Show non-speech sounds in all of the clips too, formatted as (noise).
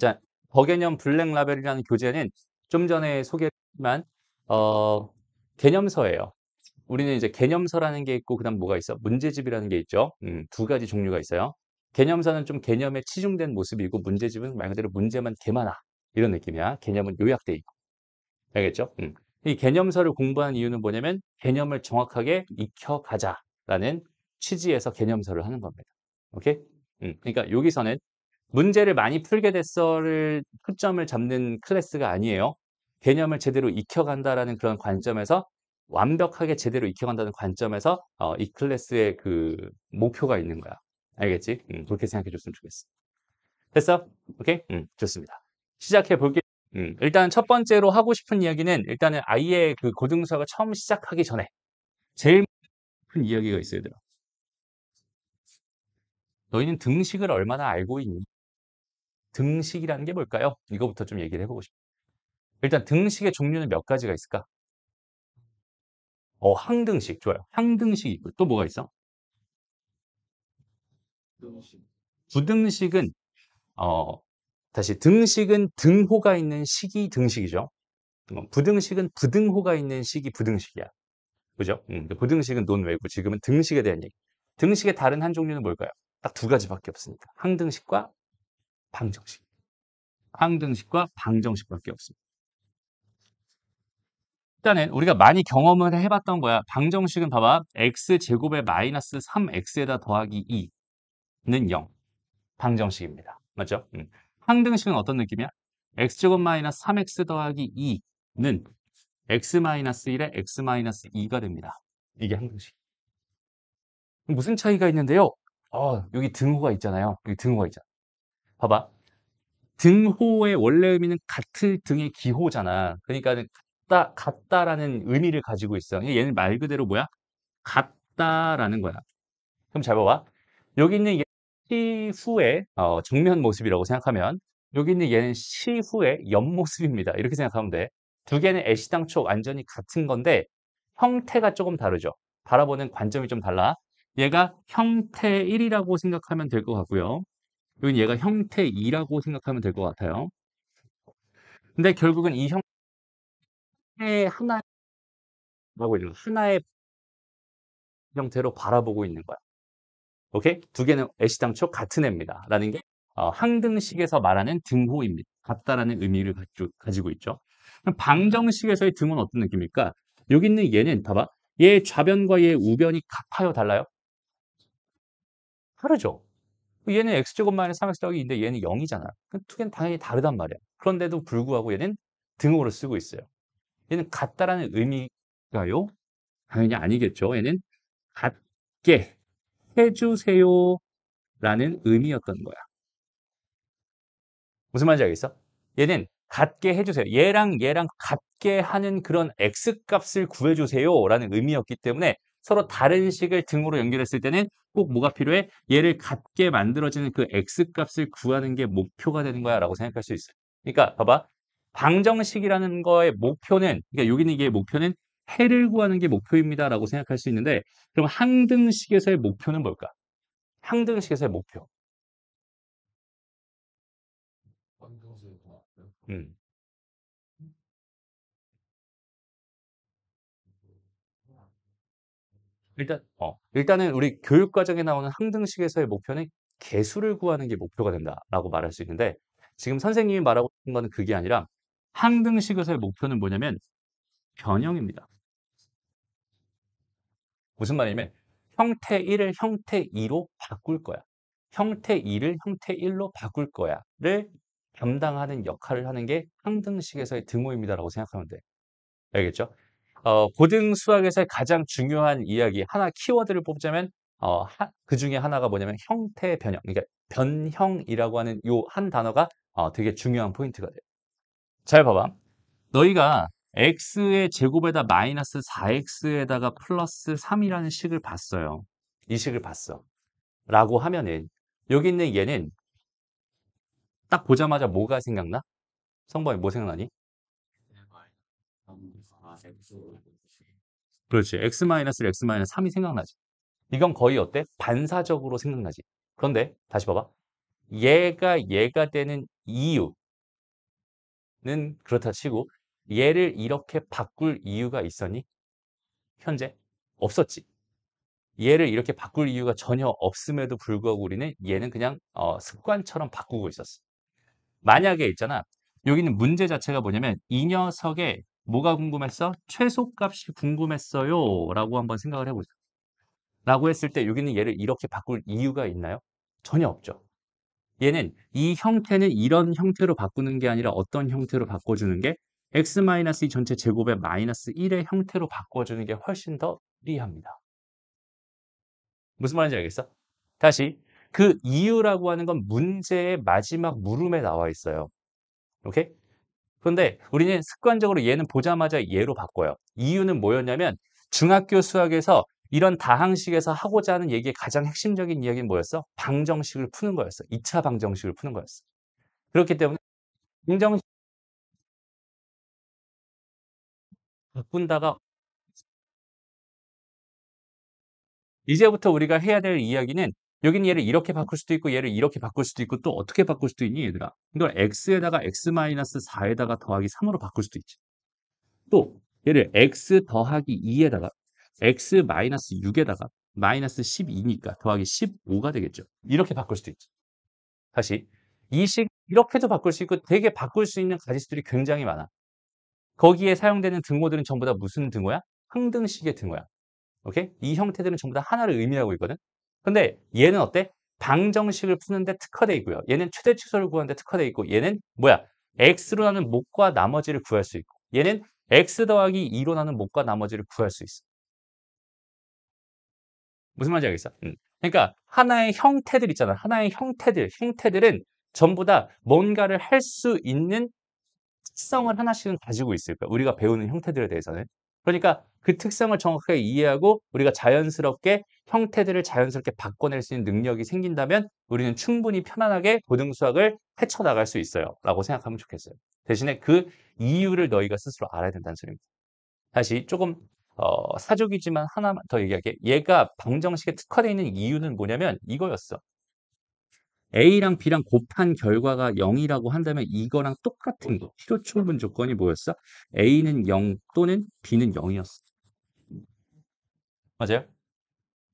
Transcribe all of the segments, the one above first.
자, 버개념 블랙 라벨이라는 교재는 좀 전에 소개했지만 어, 개념서예요. 우리는 이제 개념서라는 게 있고 그다음 뭐가 있어? 문제집이라는 게 있죠. 음, 두 가지 종류가 있어요. 개념서는 좀 개념에 치중된 모습이고 문제집은 말 그대로 문제만 개만화 이런 느낌이야. 개념은 요약돼 있고 알겠죠? 음. 이 개념서를 공부하는 이유는 뭐냐면 개념을 정확하게 익혀가자라는 취지에서 개념서를 하는 겁니다. 오케이? 음, 그러니까 여기서는 문제를 많이 풀게 됐어를 초점을 잡는 클래스가 아니에요. 개념을 제대로 익혀간다라는 그런 관점에서 완벽하게 제대로 익혀간다는 관점에서 어, 이 클래스의 그 목표가 있는 거야. 알겠지? 음, 그렇게 생각해 줬으면 좋겠어. 됐어? 오케이? 음, 좋습니다. 시작해 볼게. 음, 일단 첫 번째로 하고 싶은 이야기는 일단은 아이의 그 고등수학을 처음 시작하기 전에 제일 큰 이야기가 있어야 돼요. 너희는 등식을 얼마나 알고 있니? 등식이라는 게 뭘까요? 이거부터 좀 얘기를 해보고 싶어요. 일단 등식의 종류는 몇 가지가 있을까? 어, 항등식 좋아요. 항등식이 있고 또 뭐가 있어? 부등식은 어, 다시 등식은 등호가 있는 식이 등식이죠. 부등식은 부등호가 있는 식이 부등식이야. 그죠? 음, 부등식은 논외고 지금은 등식에 대한 얘기. 등식의 다른 한 종류는 뭘까요? 딱 두 가지밖에 없습니다 항등식과 방정식. 항등식과 방정식밖에 없습니다. 일단은 우리가 많이 경험을 해봤던 거야. 방정식은 봐봐. x제곱에 마이너스 3x에다 더하기 2는 0. 방정식입니다. 맞죠? 음. 항등식은 어떤 느낌이야? x제곱 마이너스 3x 더하기 2는 x 마이너스 1에 x 마이너스 2가 됩니다. 이게 항등식. 무슨 차이가 있는데요? 어, 여기 등호가 있잖아요. 여기 등호가 있잖아. 봐봐. 등호의 원래 의미는 같은 등의 기호잖아. 그러니까 그 같다, 같다라는 의미를 가지고 있어. 얘는 말 그대로 뭐야? 같다라는 거야. 그럼 잘 봐봐. 여기 있는 시후의 어, 정면 모습이라고 생각하면 여기 있는 얘는 시후의 옆모습입니다. 이렇게 생각하면 돼. 두 개는 애시당초 완전히 같은 건데 형태가 조금 다르죠. 바라보는 관점이 좀 달라. 얘가 형태 1이라고 생각하면 될 것 같고요. 여기 얘가 형태 2라고 생각하면 될 것 같아요. 근데 결국은 이 형태 하나 라고 있는 하나의 형태로 바라보고 있는 거야. 오케이? 두 개는 애시당초 같은 애입니다. 라는 게 어, 항등식에서 말하는 등호입니다. 같다라는 의미를 가지고 있죠. 방정식에서의 등호는 어떤 느낌일까? 여기 있는 얘는 봐봐. 얘 좌변과 얘 우변이 같아요, 달라요? 다르죠. 그 얘는 x제곱 마이너스 3x 더하기 인데 얘는 0이잖아. 그두 개는 당연히 다르단 말이야. 그런데도 불구하고 얘는 등호로 쓰고 있어요. 얘는 같다라는 의미가요? 당연히 아니겠죠. 얘는 같게 해주세요 라는 의미였던 거야. 무슨 말인지 알겠어? 얘는 같게 해주세요. 얘랑 얘랑 같게 하는 그런 X값을 구해주세요 라는 의미였기 때문에 서로 다른 식을 등으로 연결했을 때는 꼭 뭐가 필요해? 얘를 같게 만들어지는 그 x값을 구하는 게 목표가 되는 거야 라고 생각할 수 있어요. 그러니까 봐봐. 방정식이라는 거의 목표는 그러니까 여기는 이게 목표는 해를 구하는 게 목표입니다 라고 생각할 수 있는데 그럼 항등식에서의 목표는 뭘까? 항등식에서의 목표. 음. 일단 어 일단은 우리 교육 과정에 나오는 항등식에서의 목표는 개수를 구하는 게 목표가 된다라고 말할 수 있는데 지금 선생님이 말하고 있는 거는 그게 아니라 항등식에서의 목표는 뭐냐면 변형입니다. 무슨 말이냐면 형태 1을 형태 2로 바꿀 거야. 형태 2를 형태 1로 바꿀 거야를 담당하는 역할을 하는 게 항등식에서의 등호입니다라고 생각하면 돼. 알겠죠? 어, 고등 수학에서의 가장 중요한 이야기 하나 키워드를 뽑자면 어, 하, 그 중에 하나가 뭐냐면 형태 변형 그러니까 변형이라고 하는 요 한 단어가 어, 되게 중요한 포인트가 돼요. 잘 봐봐. 너희가 x의 제곱에다 마이너스 4x에다가 플러스 3이라는 식을 봤어요. 이 식을 봤어. 라고 하면은 여기 있는 얘는 딱 보자마자 뭐가 생각나? 성범이 뭐 생각나니? 음. 그렇지. x 마이너스 x 마이너스 3이 생각나지. 이건 거의 어때? 반사적으로 생각나지. 그런데 다시 봐봐. 얘가 얘가 되는 이유는 그렇다 치고 얘를 이렇게 바꿀 이유가 있었니? 현재 없었지. 얘를 이렇게 바꿀 이유가 전혀 없음에도 불구하고 우리는 얘는 그냥 어, 습관처럼 바꾸고 있었어. 만약에 있잖아. 여기는 문제 자체가 뭐냐면 이 녀석의 뭐가 궁금했어? 최소값이 궁금했어요. 라고 한번 생각을 해보자. 라고 했을 때 여기는 얘를 이렇게 바꿀 이유가 있나요? 전혀 없죠. 얘는 이 형태는 이런 형태로 바꾸는 게 아니라 어떤 형태로 바꿔주는 게 x-2 전체 제곱의 마이너스 1의 형태로 바꿔주는 게 훨씬 더 리합니다. 무슨 말인지 알겠어? 다시 그 이유라고 하는 건 문제의 마지막 물음에 나와 있어요. 오케이? 그런데 우리는 습관적으로 얘는 보자마자 얘로 바꿔요. 이유는 뭐였냐면 중학교 수학에서 이런 다항식에서 하고자 하는 얘기의 가장 핵심적인 이야기는 뭐였어? 방정식을 푸는 거였어. 2차 방정식을 푸는 거였어. 그렇기 때문에 방정식 바꾼다가 이제부터 우리가 해야 될 이야기는 여기는 얘를 이렇게 바꿀 수도 있고 얘를 이렇게 바꿀 수도 있고 또 어떻게 바꿀 수도 있니 얘들아. 이걸 x에다가 x-4에다가 더하기 3으로 바꿀 수도 있지. 또 얘를 x 더하기 2에다가 x-6에다가 마이너스 12니까 더하기 15가 되겠죠. 이렇게 바꿀 수도 있지. 다시 이 식 이렇게도 바꿀 수 있고 되게 바꿀 수 있는 가짓수들이 굉장히 많아. 거기에 사용되는 등호들은 전부 다 무슨 등호야? 항등식의 등호야. 오케이? 이 형태들은 전부 다 하나를 의미하고 있거든. 근데 얘는 어때? 방정식을 푸는데 특화돼 있고요. 얘는 최대 취소를 구하는데 특화돼 있고 얘는 뭐야? x로 나는 목과 나머지를 구할 수 있고 얘는 x 더하기 2로 나는 목과 나머지를 구할 수 있어. 무슨 말인지 알겠어? 음. 그러니까 하나의 형태들 있잖아. 하나의 형태들, 형태들은 전부 다 뭔가를 할 수 있는 특성을 하나씩은 가지고 있을 거야. 우리가 배우는 형태들에 대해서는. 그러니까 그 특성을 정확하게 이해하고 우리가 자연스럽게 형태들을 자연스럽게 바꿔낼 수 있는 능력이 생긴다면 우리는 충분히 편안하게 고등수학을 헤쳐나갈 수 있어요. 라고 생각하면 좋겠어요. 대신에 그 이유를 너희가 스스로 알아야 된다는 소리입니다. 다시 조금 어, 사족이지만 하나 만더 얘기할게. 얘가 방정식에 특화되어 있는 이유는 뭐냐면 이거였어. A랑 B랑 곱한 결과가 0이라고 한다면 이거랑 똑같은 거. 필요 충분 조건이 뭐였어? A는 0 또는 B는 0이었어. 맞아요?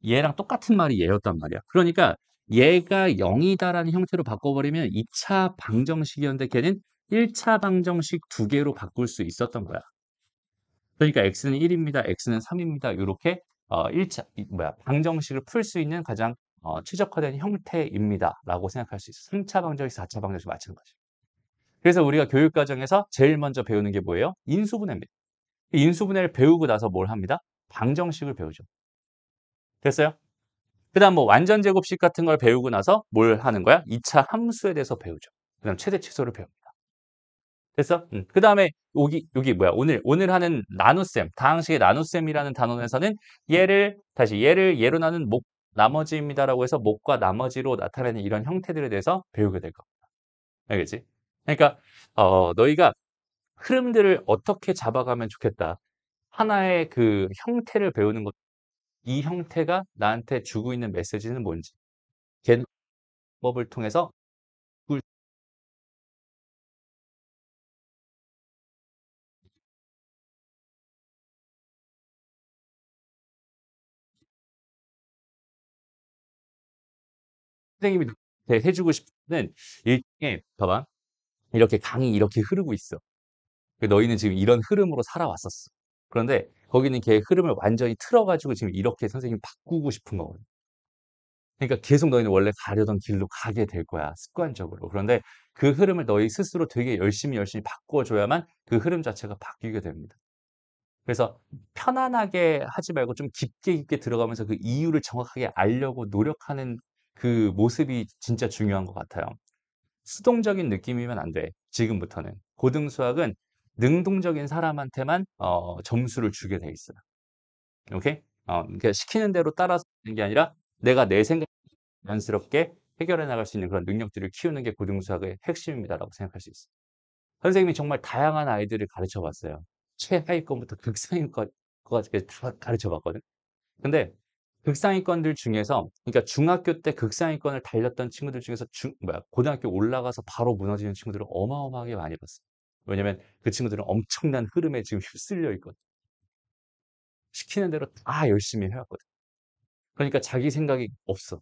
얘랑 똑같은 말이 얘였단 말이야. 그러니까 얘가 0이다라는 형태로 바꿔버리면 2차 방정식이었는데 걔는 1차 방정식 두 개로 바꿀 수 있었던 거야. 그러니까 x는 1입니다. x는 3입니다. 이렇게 어 1차 뭐야 방정식을 풀 수 있는 가장 어, 최적화된 형태입니다. 라고 생각할 수있어 3차 방정식, 4차 방정식 마찬가지. 그래서 우리가 교육과정에서 제일 먼저 배우는 게 뭐예요? 인수분해입니다. 인수분해를 배우고 나서 뭘 합니다? 방정식을 배우죠. 됐어요? 그 다음 뭐 완전 제곱식 같은 걸 배우고 나서 뭘 하는 거야? 2차 함수에 대해서 배우죠. 그 다음 최대 최소를 배웁니다. 됐어? 음. 그 다음에 여기 여기 뭐야? 오늘 오늘 하는 나눗셈, 다항식의 나눗셈이라는 단원에서는 얘를 다시 얘를 얘로 나는목 나머지입니다라고 해서 목과 나머지로 나타내는 이런 형태들에 대해서 배우게 될 겁니다. 알겠지? 그러니까 어, 너희가 흐름들을 어떻게 잡아가면 좋겠다. 하나의 그 형태를 배우는 것이 형태가 나한테 주고 있는 메시지는 뭔지 개법을 통해서 선생님이 해주고 싶은 일종의 봐봐 이렇게 강이 이렇게 흐르고 있어 그 너희는 지금 이런 흐름으로 살아왔었어 그런데 거기는 걔의 흐름을 완전히 틀어가지고 지금 이렇게 선생님 바꾸고 싶은 거거든요. 그러니까 계속 너희는 원래 가려던 길로 가게 될 거야 습관적으로 그런데 그 흐름을 너희 스스로 되게 열심히 열심히 바꿔줘야만 그 흐름 자체가 바뀌게 됩니다 그래서 편안하게 하지 말고 좀 깊게 깊게 들어가면서 그 이유를 정확하게 알려고 노력하는 그 모습이 진짜 중요한 것 같아요 수동적인 느낌이면 안돼 지금부터는 고등수학은 능동적인 사람한테만 어, 점수를 주게 돼 있어요. 오케이? 어, 그러니까 시키는 대로 따라서 하는 게 아니라 내가 내 생각 에 연스럽게 해결해 나갈 수 있는 그런 능력들을 키우는 게 고등수학의 핵심입니다라고 생각할 수 있어요. 선생님이 정말 다양한 아이들을 가르쳐 봤어요. 최하위권부터 극상위권까지 다 가르쳐 봤거든. 근데 극상위권들 중에서 그러니까 중학교 때 극상위권을 달렸던 친구들 중에서 중, 뭐야, 고등학교 올라가서 바로 무너지는 친구들을 어마어마하게 많이 봤어요. 왜냐면 그 친구들은 엄청난 흐름에 지금 (laughs) 휩쓸려 있거든. 시키는 대로 다 열심히 해왔거든. 그러니까 자기 생각이 없어.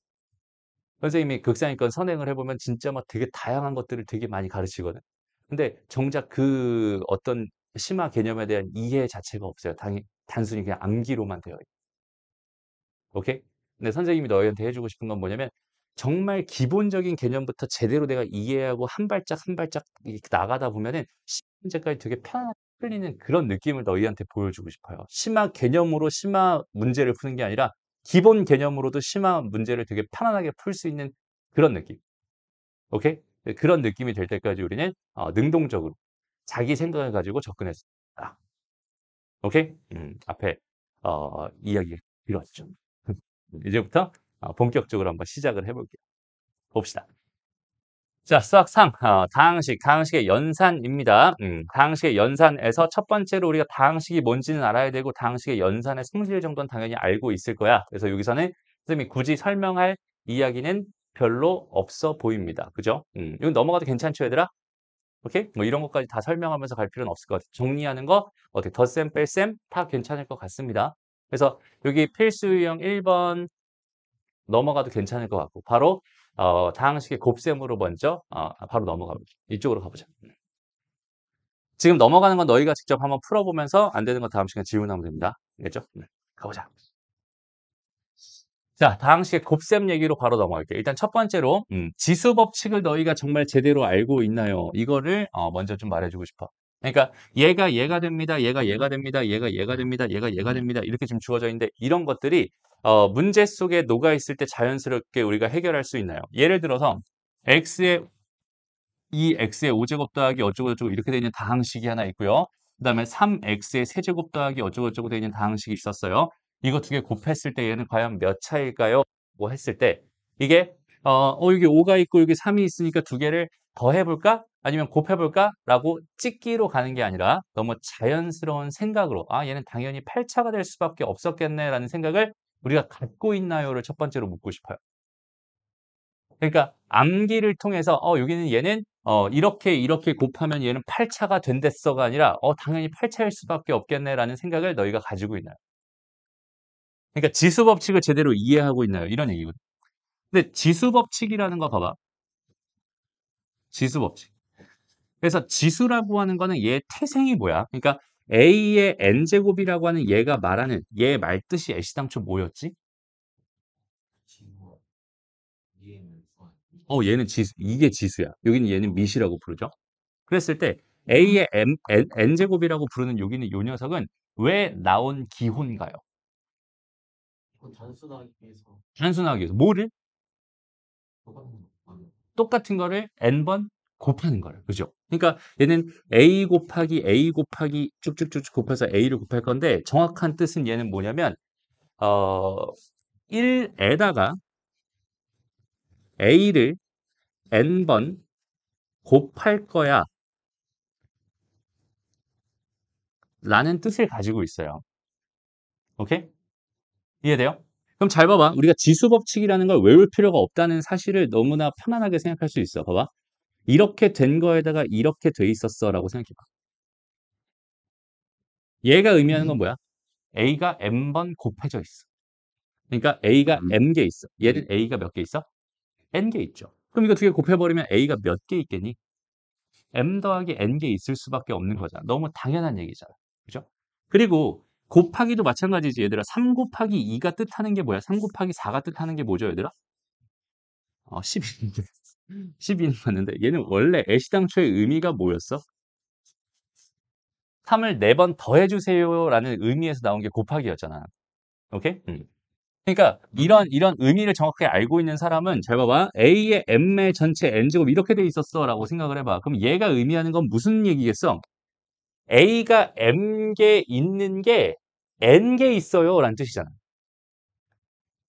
선생님이 극상인권 선행을 해보면 진짜 막 되게 다양한 것들을 되게 많이 가르치거든. 근데 정작 그 어떤 심화 개념에 대한 이해 자체가 없어요. 단, 단순히 그냥 암기로만 되어 있어요. 오케이? 근데 선생님이 너희한테 해주고 싶은 건 뭐냐면 정말 기본적인 개념부터 제대로 내가 이해하고 한 발짝 한 발짝 나가다 보면은 문제까지 되게 편안하게 풀리는 그런 느낌을 너희한테 보여주고 싶어요. 심화 개념으로 심화 문제를 푸는 게 아니라 기본 개념으로도 심화 문제를 되게 편안하게 풀 수 있는 그런 느낌. 오케이? 네, 그런 느낌이 될 때까지 우리는 어, 능동적으로 자기 생각을 가지고 접근했다. 오케이? 음, 앞에 어, 이야기 길어지죠. (laughs) 이제부터 어, 본격적으로 한번 시작을 해볼게요. 봅시다. 자, 수학상 어, 다항식, 다항식의 연산입니다. 음, 다항식의 연산에서 첫 번째로 우리가 다항식이 뭔지는 알아야 되고 다항식의 연산의 성질 정도는 당연히 알고 있을 거야. 그래서 여기서는 선생님이 굳이 설명할 이야기는 별로 없어 보입니다. 그죠? 음, 이건 넘어가도 괜찮죠, 얘들아? 오케이? 뭐 이런 것까지 다 설명하면서 갈 필요는 없을 것 같아요. 정리하는 거, 어떻게 덧셈, 뺄셈 다 괜찮을 것 같습니다. 그래서 여기 필수 유형 1번, 넘어가도 괜찮을 것 같고 바로 어, 다항식의 곱셈으로 먼저 어, 바로 넘어가보죠. 이쪽으로 가보자. 음. 지금 넘어가는 건 너희가 직접 한번 풀어보면서 안 되는 건 다음 시간에 지문하면 됩니다. 알겠죠? 음, 가보자. 자, 다항식의 곱셈 얘기로 바로 넘어갈게요. 일단 첫 번째로 음, 지수 법칙을 너희가 정말 제대로 알고 있나요? 이거를 어, 먼저 좀 말해주고 싶어. 그러니까 얘가 얘가 됩니다. 얘가 얘가 됩니다. 얘가 얘가 됩니다. 얘가 얘가 됩니다. 이렇게 지금 주어져 있는데 이런 것들이 어, 문제 속에 녹아 있을 때 자연스럽게 우리가 해결할 수 있나요? 예를 들어서 x의 이 x의 5제곱 더하기 어쩌고저쩌고 이렇게 되어 있는 다항식이 하나 있고요. 그 다음에 3x의 3제곱 더하기 어쩌고저쩌고 되어 있는 다항식이 있었어요. 이거 두 개 곱했을 때 얘는 과연 몇 차일까요? 뭐 했을 때 이게 어, 어 여기 5가 있고 여기 3이 있으니까 두 개를 더해볼까? 아니면 곱해볼까? 라고 찍기로 가는 게 아니라 너무 자연스러운 생각으로 아 얘는 당연히 8차가 될 수밖에 없었겠네 라는 생각을 우리가 갖고 있나요를 첫 번째로 묻고 싶어요. 그러니까 암기를 통해서 어 여기는 얘는 어 이렇게 이렇게 곱하면 얘는 8차가 된댔어가 아니라 어 당연히 8차일 수밖에 없겠네 라는 생각을 너희가 가지고 있나요? 그러니까 지수 법칙을 제대로 이해하고 있나요? 이런 얘기거든. 근데 지수 법칙이라는 거 봐봐. 지수 법칙. 그래서 지수라고 하는 거는 얘 태생이 뭐야? 그러니까 A의 N제곱이라고 하는 얘가 말하는 얘 말뜻이 애시당초 뭐였지? 어, 얘는 지수, 이게 지수야. 여기는 얘는 미시라고 부르죠. 그랬을 때 음. A의 M, N, N제곱이라고 부르는 여기는 요 녀석은 왜 나온 기혼가요? 어, 단순하기 위해서. 단순하기 위해서. 뭐를? 똑같은 아, 네. 거를 N번 곱하는 거예요. 그죠? 그러니까 얘는 a 곱하기 a 곱하기 쭉쭉쭉쭉 곱해서 a를 곱할 건데 정확한 뜻은 얘는 뭐냐면 어 1에다가 a를 n번 곱할 거야 라는 뜻을 가지고 있어요. 오케이? 이해돼요? 그럼 잘 봐봐. 우리가 지수 법칙이라는 걸 외울 필요가 없다는 사실을 너무나 편안하게 생각할 수 있어. 봐봐. 이렇게 된 거에다가 이렇게 돼 있었어라고 생각해 봐. 얘가 의미하는 건 음. 뭐야? A가 m번 곱해져 있어. 그러니까 A가 음. m개 있어. 얘는 음. A가 몇 개 있어? n개 있죠. 그럼 이거 두 개 곱해버리면 A가 몇 개 있겠니? m 더하기 n개 있을 수밖에 없는 거잖아. 너무 당연한 얘기잖아. 그죠? 그리고 곱하기도 마찬가지지 얘들아. 3 곱하기 2가 뜻하는 게 뭐야? 3 곱하기 4가 뜻하는 게 뭐죠 얘들아? 어, 1인데 12는 맞는데 얘는 원래 애시당초의 의미가 뭐였어? 3을 4번 더해주세요 라는 의미에서 나온 게 곱하기였잖아 오케이? 음. 그러니까 이런 이런 의미를 정확하게 알고 있는 사람은 잘 봐봐 A의 M의 전체 N제곱 이렇게 돼 있었어 라고 생각을 해봐 그럼 얘가 의미하는 건 무슨 얘기겠어? A가 M개 있는 게 N개 있어요 라는 뜻이잖아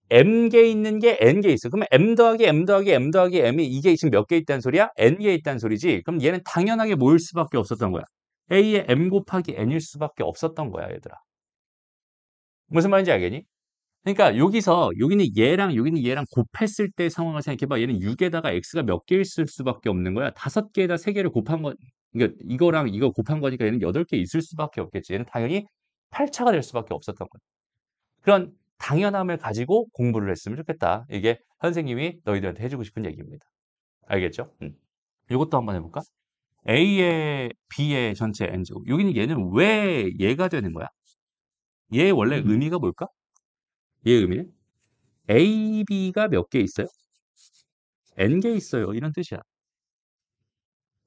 m개 있는 게 n개 있어. 그러면 m 더하기 m 더하기 m 더하기 m이 이게 지금 몇 개 있다는 소리야? n개 있다는 소리지. 그럼 얘는 당연하게 모일 수밖에 없었던 거야. a의 m 곱하기 n일 수밖에 없었던 거야, 얘들아. 무슨 말인지 알겠니? 그러니까 여기서 여기는 얘랑 여기는 얘랑 곱했을 때 상황을 생각해봐. 얘는 6에다가 x가 몇 개 있을 수밖에 없는 거야. 5 개에다 3 개를 곱한 거, 그러니까 이거랑 이거 곱한 거니까 얘는 8개 있을 수밖에 없겠지. 얘는 당연히 8차가 될 수밖에 없었던 거야. 그런 당연함을 가지고 공부를 했으면 좋겠다. 이게 선생님이 너희들한테 해주고 싶은 얘기입니다. 알겠죠? 음. 이것도 한번 해볼까? A의 B의 전체 N제곱. 여기는 얘는 왜 얘가 되는 거야? 얘 원래 음. 의미가 뭘까? 얘 의미는 A, B가 몇 개 있어요? N개 있어요. 이런 뜻이야.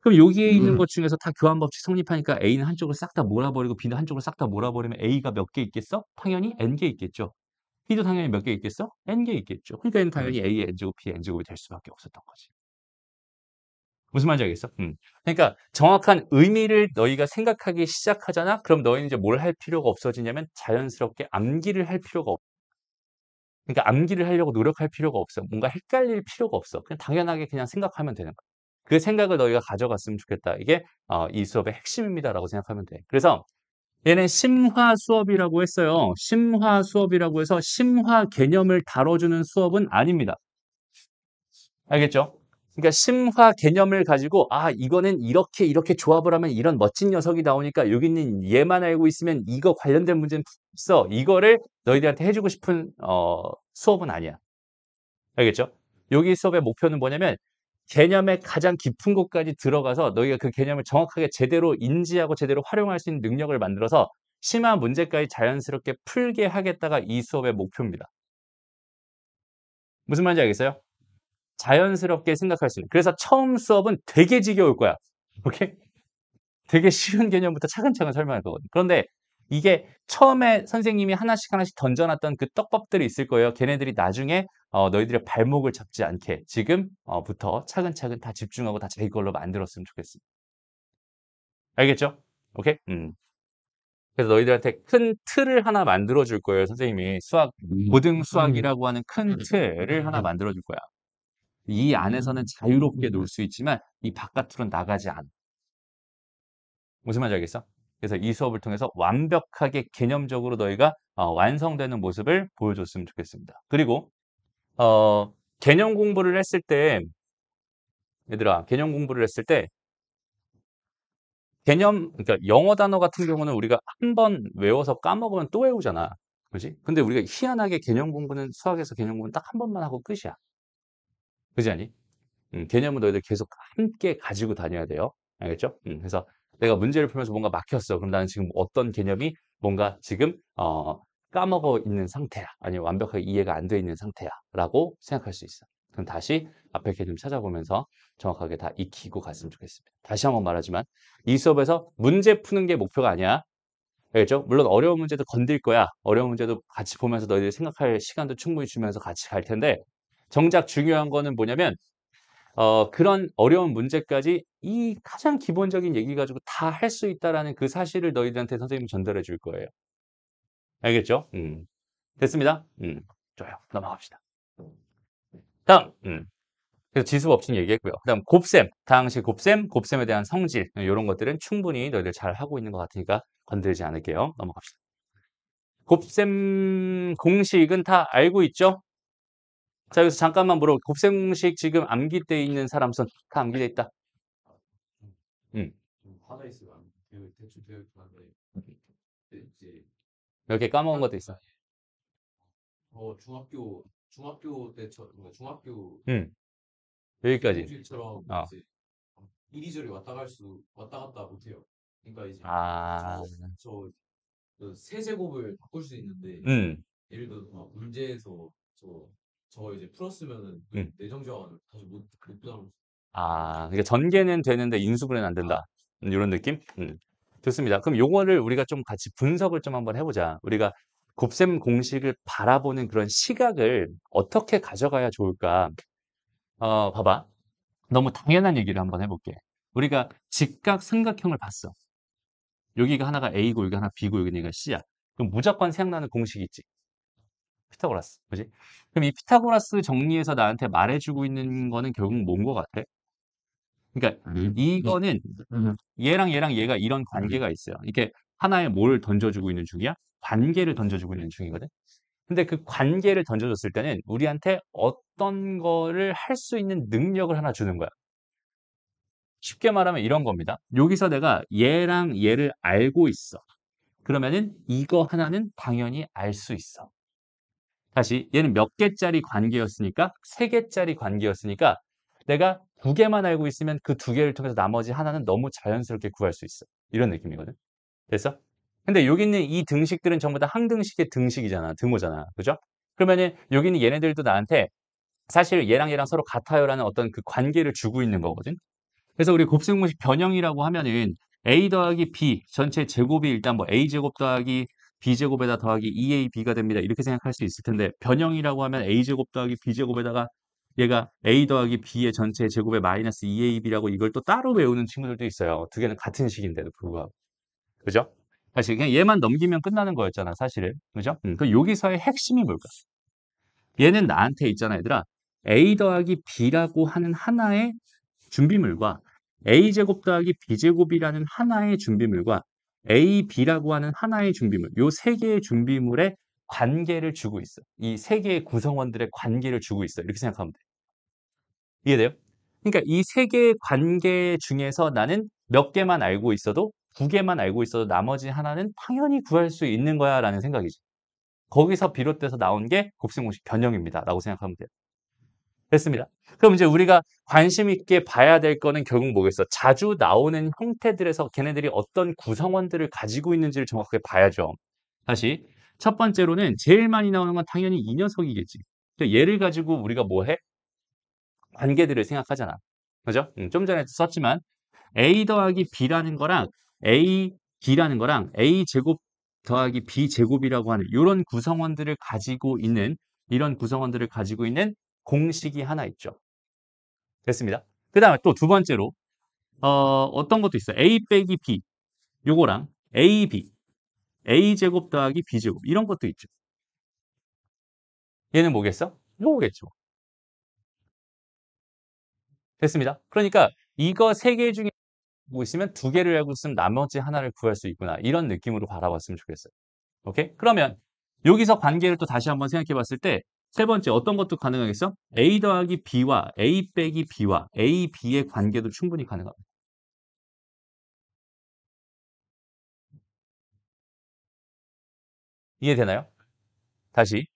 그럼 여기에 있는 음. 것 중에서 다 교환 법칙 성립하니까 A는 한쪽을 싹 다 몰아버리고 B는 한쪽을 싹 다 몰아버리면 A가 몇 개 있겠어? 당연히 N개 있겠죠. P도 당연히 몇 개 있겠어? N개 있겠죠. 그러니까 그렇죠. N 당연히 A N제곱 B N제곱이 될 수밖에 없었던 거지. 무슨 말인지 알겠어? 음. 그러니까 정확한 의미를 너희가 생각하기 시작하잖아? 그럼 너희는 이제 뭘 할 필요가 없어지냐면 자연스럽게 암기를 할 필요가 없어. 그러니까 암기를 하려고 노력할 필요가 없어. 뭔가 헷갈릴 필요가 없어. 그냥 당연하게 그냥 생각하면 되는 거야. 그 생각을 너희가 가져갔으면 좋겠다. 이게 어, 이 수업의 핵심입니다라고 생각하면 돼. 그래서 얘는 심화 수업이라고 했어요. 심화 수업이라고 해서 심화 개념을 다뤄주는 수업은 아닙니다. 알겠죠? 그러니까 심화 개념을 가지고 아 이거는 이렇게 이렇게 조합을 하면 이런 멋진 녀석이 나오니까 여기 있는 얘만 알고 있으면 이거 관련된 문제는 있어 이거를 너희들한테 해주고 싶은 어, 수업은 아니야 알겠죠? 여기 수업의 목표는 뭐냐면 개념의 가장 깊은 곳까지 들어가서 너희가 그 개념을 정확하게 제대로 인지하고 제대로 활용할 수 있는 능력을 만들어서 심화 문제까지 자연스럽게 풀게 하겠다가 이 수업의 목표입니다. 무슨 말인지 알겠어요? 자연스럽게 생각할 수 있는. 그래서 처음 수업은 되게 지겨울 거야. 오케이? 되게 쉬운 개념부터 차근차근 설명할 거거든. 그런데 이게 처음에 선생님이 하나씩 하나씩 던져놨던 그 떡밥들이 있을 거예요. 걔네들이 나중에 어, 너희들의 발목을 잡지 않게 지금부터 어, 차근차근 다 집중하고 다 자기 걸로 만들었으면 좋겠습니다. 알겠죠? 오케이? 음. 그래서 너희들한테 큰 틀을 하나 만들어 줄 거예요. 선생님이 수학 고등 수학이라고 하는 큰 틀을 하나 만들어 줄 거야. 이 안에서는 자유롭게 놀 수 있지만 이 바깥으로 나가지 않아. 무슨 말인지 알겠어? 그래서 이 수업을 통해서 완벽하게 개념적으로 너희가 어, 완성되는 모습을 보여줬으면 좋겠습니다. 그리고 어, 개념 공부를 했을 때 얘들아 개념 공부를 했을 때 개념 그러니까 영어 단어 같은 경우는 우리가 한 번 외워서 까먹으면 또 외우잖아. 그지? 근데 우리가 희한하게 개념 공부는 수학에서 개념 공부는 딱 한 번만 하고 끝이야. 그지 아니? 음, 개념은 너희들 계속 함께 가지고 다녀야 돼요. 알겠죠? 음, 그래서 내가 문제를 풀면서 뭔가 막혔어. 그럼 나는 지금 어떤 개념이 뭔가 지금 어, 까먹어 있는 상태야. 아니면 완벽하게 이해가 안 돼 있는 상태야. 라고 생각할 수 있어. 그럼 다시 앞에 개념 찾아보면서 정확하게 다 익히고 갔으면 좋겠습니다. 다시 한번 말하지만 이 수업에서 문제 푸는 게 목표가 아니야. 알겠죠? 물론 어려운 문제도 건들 거야. 어려운 문제도 같이 보면서 너희들 생각할 시간도 충분히 주면서 같이 갈 텐데 정작 중요한 거는 뭐냐면 어, 그런 어려운 문제까지 이 가장 기본적인 얘기 가지고 다 할 수 있다라는 그 사실을 너희들한테 선생님이 전달해 줄 거예요. 알겠죠? 음. 됐습니다. 음. 좋아요. 넘어갑시다. 다음. 음. 그래서 지수 법칙 얘기했고요. 그다음 곱셈, 다항식 곱셈, 곱셈에 대한 성질 이런 것들은 충분히 너희들 잘 하고 있는 것 같으니까 건들지 않을게요. 넘어갑시다. 곱셈 공식은 다 알고 있죠? 자, 여기서 잠깐만 물어. 곱셈 공식 지금 암기되어 있는 사람 손다암기되어 있다. 받아 있으면 계획 대출 계획 하는데 이제 이렇 까먹은 것도 있어. 아, 예. 어 중학교 중학교 때처 중학교 응. 여기까지. 일처럼 어. 이리저리 왔다 갈 수 왔다 갔다 못해요. 그러니까 이제 아. 저, 저 그 세제곱을 바꿀 수 있는데 응. 예를 들어 문제에서 저, 저 이제 풀었으면은 응. 내정자원을 다시 못, 못 부담. 아, 그러니까 전개는 되는데 인수분해는 안 된다. 이런 음, 느낌? 음. 좋습니다. 그럼 요거를 우리가 좀 같이 분석을 좀 한번 해보자. 우리가 곱셈 공식을 바라보는 그런 시각을 어떻게 가져가야 좋을까? 어, 봐봐. 너무 당연한 얘기를 한번 해볼게. 우리가 직각 삼각형을 봤어. 여기가 하나가 A고, 여기 하나 B고, 여기가 C야. 그럼 무조건 생각나는 공식이 있지. 피타고라스. 그지? 그럼 이 피타고라스 정리에서 나한테 말해주고 있는 거는 결국 뭔것 같아? 그러니까 음. 이거는 음. 얘랑 얘랑 얘가 이런 음. 관계가 있어요. 이게 하나의 뭘 던져주고 있는 중이야? 관계를 던져주고 있는 중이거든. 근데 그 관계를 던져줬을 때는 우리한테 어떤 거를 할 수 있는 능력을 하나 주는 거야. 쉽게 말하면 이런 겁니다. 여기서 내가 얘랑 얘를 알고 있어. 그러면은 이거 하나는 당연히 알 수 있어. 다시 얘는 몇 개짜리 관계였으니까 세 개짜리 관계였으니까 내가 두 개만 알고 있으면 그 두 개를 통해서 나머지 하나는 너무 자연스럽게 구할 수 있어. 이런 느낌이거든. 됐어? 근데 여기 있는 이 등식들은 전부 다 항등식의 등식이잖아. 등호잖아. 그죠? 그러면은 여기 는 얘네들도 나한테 사실 얘랑 얘랑 서로 같아요라는 어떤 그 관계를 주고 있는 거거든. 그래서 우리 곱셈공식 변형이라고 하면은 a 더하기 b 전체 제곱이 일단 뭐 a 제곱 더하기 b 제곱에다 더하기 2ab가 e 됩니다. 이렇게 생각할 수 있을 텐데 변형이라고 하면 a 제곱 더하기 b 제곱에다가 얘가 a 더하기 b의 전체 제곱의 마이너스 2ab라고 이걸 또 따로 외우는 친구들도 있어요. 두 개는 같은 식인데도 불구하고. 그죠? 사실 그냥 얘만 넘기면 끝나는 거였잖아, 사실은. 그죠? 음. 그 여기서의 핵심이 뭘까? 얘는 나한테 있잖아, 얘들아. a 더하기 b라고 하는 하나의 준비물과 a제곱 더하기 b제곱이라는 하나의 준비물과 a, b라고 하는 하나의 준비물, 요 세 개의 준비물의 관계를 주고 있어. 이세계의 구성원들의 관계를 주고 있어. 이렇게 생각하면 돼. 이해돼요? 그러니까 이세계의 관계 중에서 나는 몇 개만 알고 있어도 두 개만 알고 있어도 나머지 하나는 당연히 구할 수 있는 거야 라는 생각이지. 거기서 비롯돼서 나온 게 곱셈공식 변형입니다. 라고 생각하면 돼요. 됐습니다. 그럼 이제 우리가 관심 있게 봐야 될 거는 결국 뭐겠어? 자주 나오는 형태들에서 걔네들이 어떤 구성원들을 가지고 있는지를 정확하게 봐야죠. 다시 첫 번째로는 제일 많이 나오는 건 당연히 이 녀석이겠지. 그러니까 얘를 가지고 우리가 뭐 해? 관계들을 생각하잖아. 그죠? 음, 좀 전에 썼지만 a 더하기 b라는 거랑 a b라는 거랑 a 제곱 더하기 b 제곱이라고 하는 이런 구성원들을 가지고 있는 이런 구성원들을 가지고 있는 공식이 하나 있죠. 됐습니다. 그 다음에 또 두 번째로 어, 어떤 것도 있어요. a 빼기 b 요거랑 a, b a제곱 더하기 b제곱 이런 것도 있죠. 얘는 뭐겠어? 이거겠죠 됐습니다. 그러니까 이거 세 개 중에 알고 뭐 있으면 두 개를 알고 있으면 나머지 하나를 구할 수 있구나. 이런 느낌으로 바라봤으면 좋겠어요. 오케이? 그러면 여기서 관계를 또 다시 한번 생각해 봤을 때 세 번째 어떤 것도 가능하겠어? A 더하기 B와 A 빼기 B와 A, B의 관계도 충분히 가능합니다. 이해되나요? 다시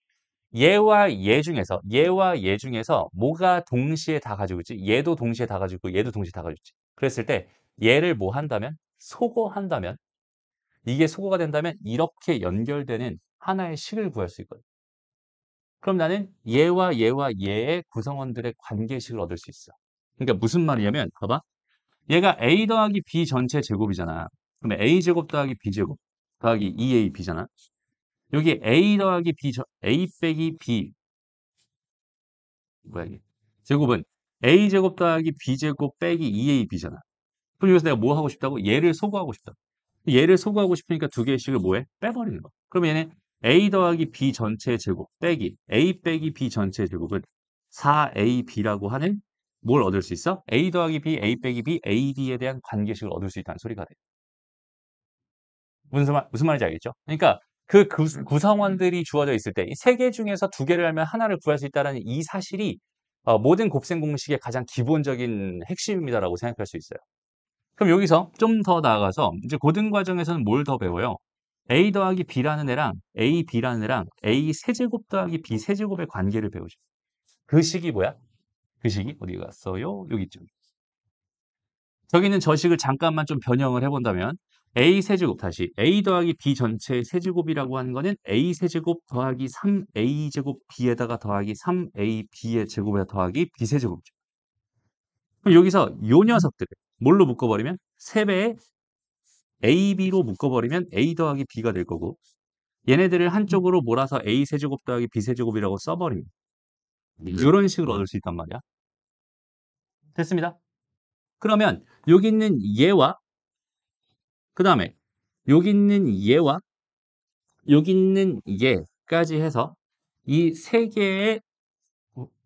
얘와얘 예 중에서 얘와얘 예 중에서 뭐가 동시에 다 가지고 있지? 얘도 동시에 다 가지고 있고 얘도 동시에 다 가지고 있지. 그랬을 때 얘를 뭐 한다면 소거한다면 이게 소거가 된다면 이렇게 연결되는 하나의 식을 구할 수 있거든. 그럼 나는 얘와 얘와 얘의 구성원들의 관계식을 얻을 수 있어. 그러니까 무슨 말이냐면 봐봐. 얘가 a 더하기 b 전체 제곱이잖아. 그럼 a 제곱 더하기 b 제곱 더하기 2ab잖아. E 여기 a 더하기 b a 빼기 b 뭐야 이게 제곱은 a 제곱 더하기 b 제곱 빼기 2ab잖아. E 그럼 여기서 내가 뭐 하고 싶다고? 얘를 소거하고 싶다. 얘를 소거하고 싶으니까 두 개씩을 뭐해? 빼버리는 거. 그럼 얘는 a 더하기 b 전체 제곱 빼기 a 빼기 b 전체 제곱은 4ab라고 하는 뭘 얻을 수 있어? a 더하기 b, a 빼기 b, ad에 대한 관계식을 얻을 수 있다는 소리가 돼. 무슨, 무슨 말인지 알겠죠? 그러니까 그 음. 구성원들이 주어져 있을 때세개 중에서 두 개를 알면 하나를 구할 수 있다는 이 사실이 어, 모든 곱셈 공식의 가장 기본적인 핵심입니다라고 생각할 수 있어요. 그럼 여기서 좀 더 나아가서 이제 고등 과정에서는 뭘 더 배워요? A 더하기 B라는 애랑 A, B라는 애랑 A 세제곱 더하기 B 세제곱의 관계를 배우죠. 그 식이 뭐야? 그 식이 어디 갔어요? 여기 있죠. 저기 있는 저식을 잠깐만 좀 변형을 해본다면 a 세제곱 다시 a 더하기 b 전체의 세제곱이라고 하는 거는 a 세제곱 더하기 3a 제곱 b에다가 더하기 3ab의 제곱에 더하기 b 세제곱이죠. 그럼 여기서 요 녀석들을 뭘로 묶어버리면 3배의 ab로 묶어버리면 a 더하기 b가 될 거고 얘네들을 한쪽으로 몰아서 a 세제곱 더하기 b 세제곱이라고 써버립니다. 이런 식으로 얻을 수 있단 말이야. 됐습니다. 그러면 여기 있는 얘와 그 다음에 여기 있는 얘와 여기 있는 얘까지 해서 이 세 개의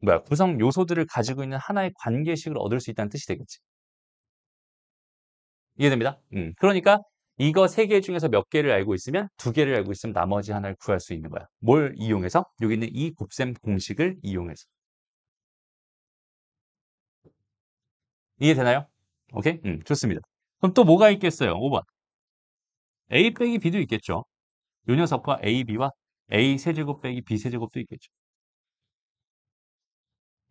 뭐야, 구성 요소들을 가지고 있는 하나의 관계식을 얻을 수 있다는 뜻이 되겠지. 이해됩니다? 음. 그러니까 이거 세 개 중에서 몇 개를 알고 있으면 두 개를 알고 있으면 나머지 하나를 구할 수 있는 거야. 뭘 이용해서? 여기 있는 이 곱셈 공식을 이용해서. 이해되나요? 오케이? 음, 좋습니다. 그럼 또 뭐가 있겠어요? 5번. A 빼기 B도 있겠죠. 요 녀석과 AB와 A 세제곱 빼기 B 세제곱도 있겠죠.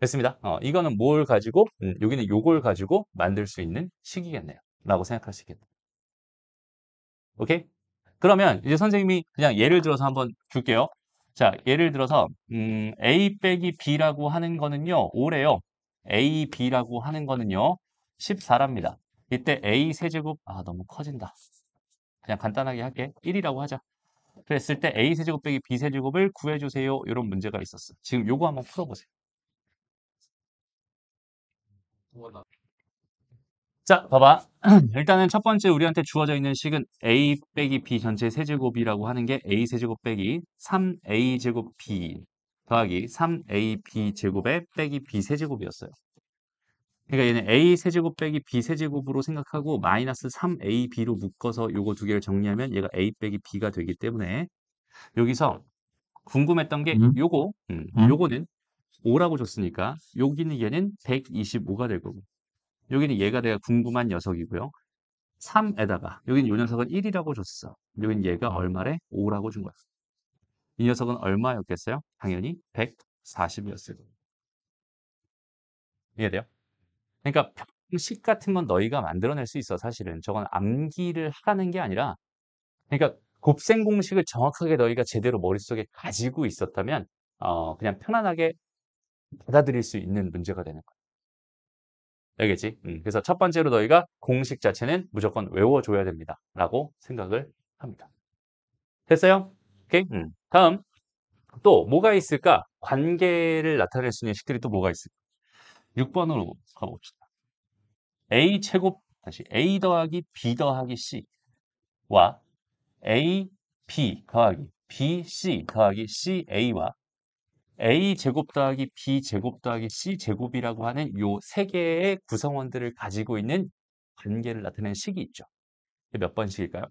됐습니다. 어, 이거는 뭘 가지고, 음, 여기는 요걸 가지고 만들 수 있는 식이겠네요. 라고 생각할 수 있겠다. 오케이? 그러면 이제 선생님이 그냥 예를 들어서 한번 줄게요. 자, 예를 들어서 음, A 빼기 B라고 하는 거는요. 올해요 A, B라고 하는 거는요. 14랍니다. 이때 A 세제곱, 아 너무 커진다. 그냥 간단하게 할게 1이라고 하자 그랬을 때 a 세제곱 빼기 b 세제곱을 구해주세요 이런 문제가 있었어 지금 요거 한번 풀어보세요 자 봐봐 (clears throat) 일단은 첫 번째 우리한테 주어져 있는 식은 a 빼기 b 전체 세제곱이라고 하는 게 a 세제곱 빼기 3a 제곱 b 더하기 3ab 제곱에 빼기 b 세제곱이었어요 그러니까 얘는 a 세제곱 빼기 b 세제곱으로 생각하고 마이너스 3ab로 묶어서 요거 두 개를 정리하면 얘가 a 빼기 b가 되기 때문에 여기서 궁금했던 게 음? 요거 음, 음? 요거는 5라고 줬으니까 여기는 얘는 125가 될 거고 여기는 얘가 내가 궁금한 녀석이고요. 3에다가 여기는 요 녀석은 1이라고 줬어. 여기는 얘가 음. 얼마래? 5라고 준 거야. 이 녀석은 얼마였겠어요? 당연히 1 4 0이었어요 이해돼요? 그러니까 형식 같은 건 너희가 만들어낼 수 있어 사실은 저건 암기를 하라는 게 아니라 그러니까 곱셈 공식을 정확하게 너희가 제대로 머릿속에 가지고 있었다면 어 그냥 편안하게 받아들일 수 있는 문제가 되는 거야 알겠지? 음, 그래서 첫 번째로 너희가 공식 자체는 무조건 외워줘야 됩니다 라고 생각을 합니다 됐어요? 오케이? 음. 다음 또 뭐가 있을까? 관계를 나타낼 수 있는 식들이 또 뭐가 있을까? 6번으로 가봅시다. a 제곱 다시 a 더하기 b 더하기 c와 a b 더하기 b c 더하기 c a와 a 제곱 더하기 b 제곱 더하기 c 제곱이라고 하는 요 세 개의 구성원들을 가지고 있는 관계를 나타낸 식이 있죠. 몇 번씩일까요?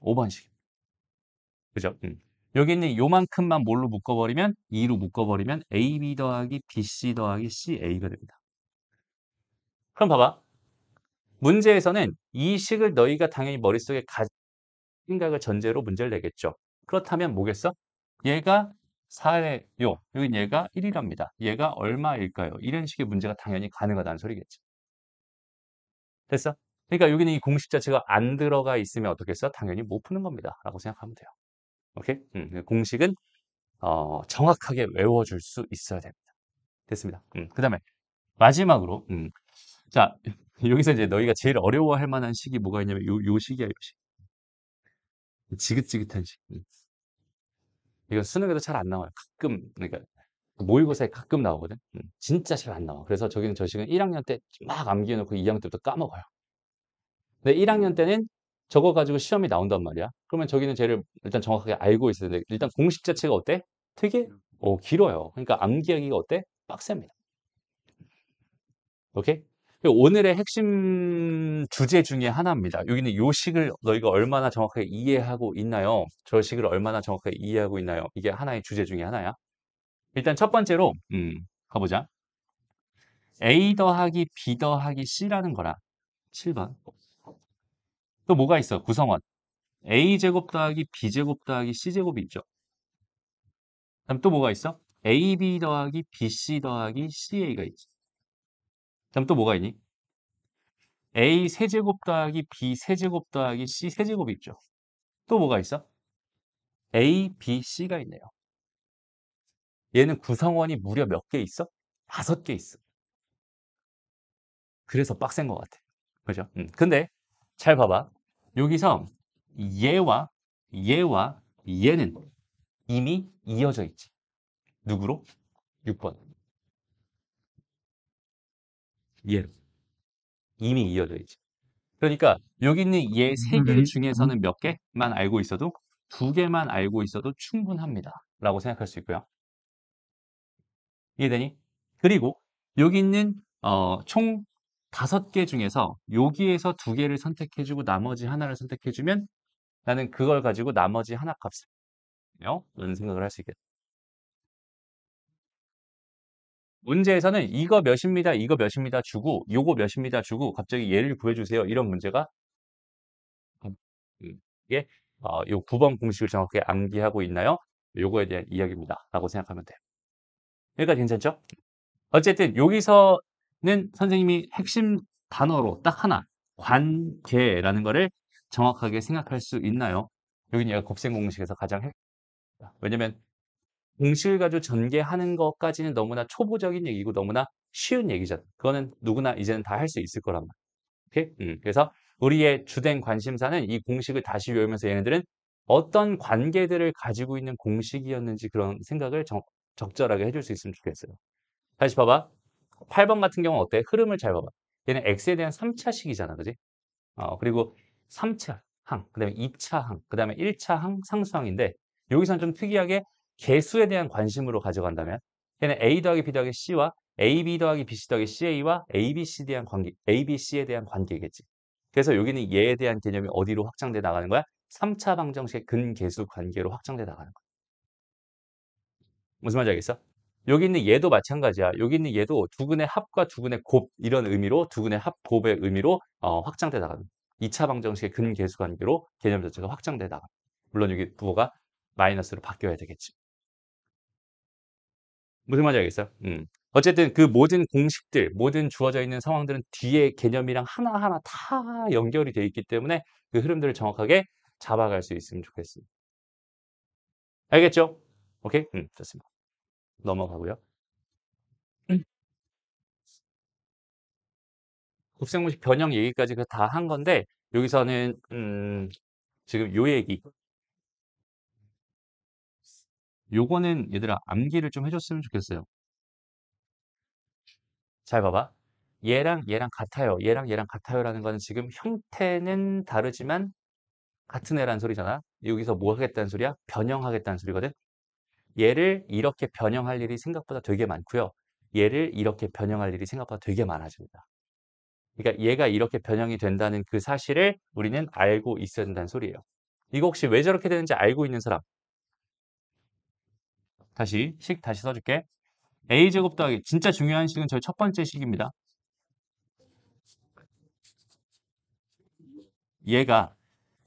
5번식입니다. 그죠? 음. 여기 있는 요만큼만 뭘로 묶어버리면 2로 묶어버리면 AB 더하기 BC 더하기 CA가 됩니다. 그럼 봐봐. 문제에서는 이 식을 너희가 당연히 머릿속에 가진 생각을 전제로 문제를 내겠죠. 그렇다면 뭐겠어? 얘가 4예요. 여긴 얘가 1이랍니다. 얘가 얼마일까요? 이런 식의 문제가 당연히 가능하다는 소리겠죠. 됐어? 그러니까 여기는 이 공식 자체가 안 들어가 있으면 어떻겠어? 당연히 못 푸는 겁니다. 라고 생각하면 돼요. 오케이? 음, 그 공식은 어, 정확하게 외워줄 수 있어야 됩니다. 됐습니다. 음, 그 다음에 마지막으로 음, 자 (laughs) 여기서 이제 너희가 제일 어려워할 만한 식이 뭐가 있냐면 요, 요 식이야 요 식. 지긋지긋한 식. 음. 이거 수능에도 잘 안 나와요. 가끔 그러니까 그 모의고사에 가끔 나오거든. 음, 진짜 잘 안 나와. 그래서 저기는 저 식은 1학년 때 막 암기해놓고 2학년 때부터 까먹어요. 근데 1학년 때는 저거 가지고 시험이 나온단 말이야. 그러면 저기는 쟤를 일단 정확하게 알고 있어야 되는데 일단 공식 자체가 어때? 되게 음. 어, 길어요. 그러니까 암기하기가 어때? 빡셉니다. 오케이? 오늘의 핵심 주제 중에 하나입니다. 여기는 요 식을 너희가 얼마나 정확하게 이해하고 있나요? 저 식을 얼마나 정확하게 이해하고 있나요? 이게 하나의 주제 중에 하나야. 일단 첫 번째로 음, 가보자. A 더하기 B 더하기 C라는 거라 7번 또 뭐가 있어? 구성원. a제곱 더하기 b제곱 더하기 c제곱이 있죠. 그럼 또 뭐가 있어? ab 더하기 bc 더하기 ca가 있죠 그럼 또 뭐가 있니? a 세제곱 더하기 b 세제곱 더하기 c 세제곱이 있죠. 또 뭐가 있어? a, b, c가 있네요. 얘는 구성원이 무려 몇 개 있어? 다섯 개 있어. 그래서 빡센 것 같아. 그죠? 음. 근데 잘 봐봐. 여기서 얘와 얘와 얘는 이미 이어져 있지. 누구로? 6번. 얘로. 예. 이미 이어져 있지. 그러니까 여기 있는 얘세개 예 음, 네. 중에서는 몇 개만 알고 있어도 두 개만 알고 있어도 충분합니다. 라고 생각할 수 있고요. 이해되니? 그리고 여기 있는 어, 총 다섯 개 중에서 여기에서 두 개를 선택해주고 나머지 하나를 선택해주면 나는 그걸 가지고 나머지 하나 값을 요? 이런 생각을 할 수 있겠다. 문제에서는 이거 몇입니다, 이거 몇입니다 주고 요거 몇입니다 주고 갑자기 얘를 구해주세요 이런 문제가 이게 어, 요 9번 공식을 정확하게 암기하고 있나요? 요거에 대한 이야기입니다. 라고 생각하면 돼요. 여기까 괜찮죠? 어쨌든 여기서 는 선생님이 핵심 단어로 딱 하나 관계라는 거를 정확하게 생각할 수 있나요? 여기는 얘가 곱셈 공식에서 가장 핵 왜냐면 공식을 가지고 전개하는 것까지는 너무나 초보적인 얘기고 너무나 쉬운 얘기잖아. 그거는 누구나 이제는 다 할 수 있을 거란 말이야. 오케이? 음. 그래서 우리의 주된 관심사는 이 공식을 다시 외우면서 얘네들은 어떤 관계들을 가지고 있는 공식이었는지 그런 생각을 적, 적절하게 해줄 수 있으면 좋겠어요. 다시 봐봐. 8번 같은 경우는 어때? 흐름을 잘 봐봐. 얘는 x에 대한 3차식이잖아. 그지? 어, 그리고 3차 항, 그 다음에 2차 항, 그 다음에 1차 항, 상수항인데 여기서는 좀 특이하게 개수에 대한 관심으로 가져간다면 얘는 a 더하기 b 더하기 c와 ab 더하기 bc 더하기 ca와 abc에 대한 관계, abc에 대한 관계겠지. 그래서 여기는 얘에 대한 개념이 어디로 확장돼 나가는 거야? 3차 방정식의 근개수 관계로 확장돼 나가는 거야. 무슨 말인지 알겠어? 여기 있는 얘도 마찬가지야. 여기 있는 얘도 두 근의 합과 두 근의 곱 이런 의미로 두 근의 합, 곱의 의미로 어, 확장돼 나가니 2차 방정식의 근계수 관계로 개념 자체가 확장돼 나가 물론 여기 부호가 마이너스로 바뀌어야 되겠지. 무슨 말인지 알겠어요? 음. 어쨌든 그 모든 공식들, 모든 주어져 있는 상황들은 뒤에 개념이랑 하나하나 다 연결이 돼 있기 때문에 그 흐름들을 정확하게 잡아갈 수 있으면 좋겠습니다. 알겠죠? 오케이? 음, 좋습니다. 넘어가고요. 음. 곱셈공식 변형 얘기까지 그 다한 건데 여기서는 음, 지금 요 얘기 요거는 얘들아 암기를 좀 해줬으면 좋겠어요. 잘 봐봐. 얘랑 얘랑 같아요. 얘랑 얘랑 같아요라는 거는 지금 형태는 다르지만 같은 애라는 소리잖아. 여기서 뭐 하겠다는 소리야? 변형하겠다는 소리거든. 얘를 이렇게 변형할 일이 생각보다 되게 많고요. 얘를 이렇게 변형할 일이 생각보다 되게 많아집니다. 그러니까 얘가 이렇게 변형이 된다는 그 사실을 우리는 알고 있어야 된다는 소리예요. 이거 혹시 왜 저렇게 되는지 알고 있는 사람? 다시 식 다시 써줄게. a제곱 더하기 진짜 중요한 식은 저희 첫 번째 식입니다. 얘가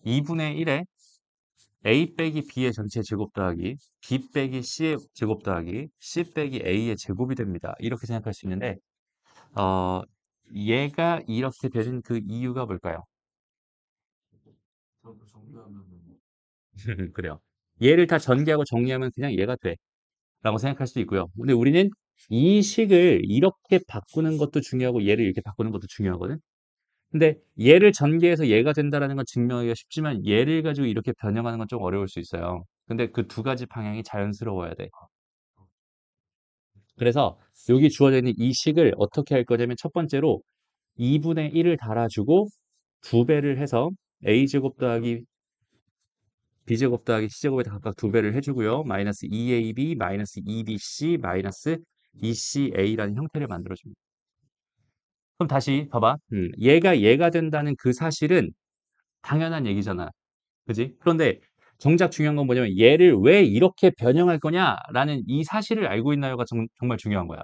2분의 1에 a 빼기 b의 전체 제곱 더하기 b 빼기 c의 제곱 더하기 c 빼기 a의 제곱이 됩니다. 이렇게 생각할 수 있는데 어, 얘가 이렇게 되는 그 이유가 뭘까요? (laughs) 그래요. 얘를 다 전개하고 정리하면 그냥 얘가 돼 라고 생각할 수 있고요. 근데 우리는 이 식을 이렇게 바꾸는 것도 중요하고 얘를 이렇게 바꾸는 것도 중요하거든. 근데 얘를 전개해서 얘가 된다라는 건 증명하기가 쉽지만 얘를 가지고 이렇게 변형하는 건 좀 어려울 수 있어요. 근데 그 두 가지 방향이 자연스러워야 돼. 그래서 여기 주어져 있는 이 식을 어떻게 할 거냐면 첫 번째로 2분의 1을 달아주고 두 배를 해서 a제곱 더하기 b제곱 더하기 c제곱에 각각 두 배를 해주고요. 마이너스 2ab, 마이너스 2bc, 마이너스 2ca라는 형태를 만들어줍니다. 그럼 다시 봐봐. 음, 얘가 얘가 된다는 그 사실은 당연한 얘기잖아. 그지? 그런데 정작 중요한 건 뭐냐면 얘를 왜 이렇게 변형할 거냐라는 이 사실을 알고 있나요가 정, 말 중요한 거야.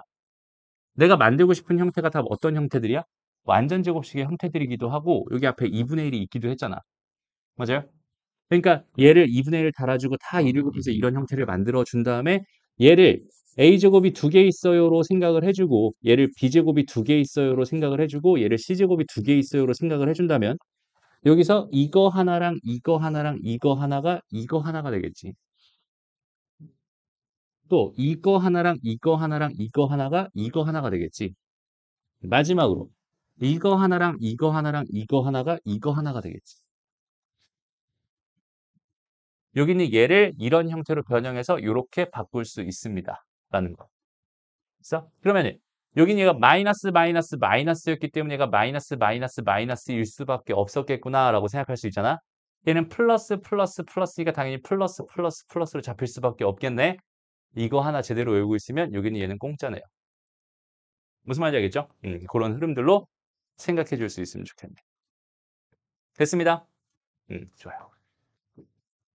내가 만들고 싶은 형태가 다 어떤 형태들이야? 완전 제곱식의 형태들이기도 하고 여기 앞에 2분의 1이 있기도 했잖아. 맞아요? 그러니까 얘를 2분의 1을 달아주고 다 1을 곱해서 이런 형태를 만들어 준 다음에 얘를 a제곱이 두 개 있어요로 생각을 해주고 얘를 b제곱이 두 개 있어요로 생각을 해주고 얘를 c제곱이 두 개 있어요로 생각을 해준다면 여기서 이거 하나랑 이거 하나랑 이거 하나가 이거 하나가 되겠지. 또 이거 하나랑 이거 하나랑 이거 하나가 이거 하나가 되겠지. 마지막으로 이거 하나랑 이거 하나랑 이거 하나가 이거 하나가 되겠지. 여기는 얘를 이런 형태로 변형해서 이렇게 바꿀 수 있습니다. 라는 거. 그래 그러면 여긴 얘가 마이너스 마이너스 마이너스였기 때문에 얘가 마이너스 마이너스 마이너스일 수밖에 없었겠구나라고 생각할 수 있잖아. 얘는 플러스 플러스 플러스니까 당연히 플러스 플러스 플러스로 잡힐 수밖에 없겠네. 이거 하나 제대로 외우고 있으면 여기는 얘는 공짜네요. 무슨 말인지 알겠죠? 음, 그런 흐름들로 생각해 줄 수 있으면 좋겠네. 됐습니다. 음, 좋아요.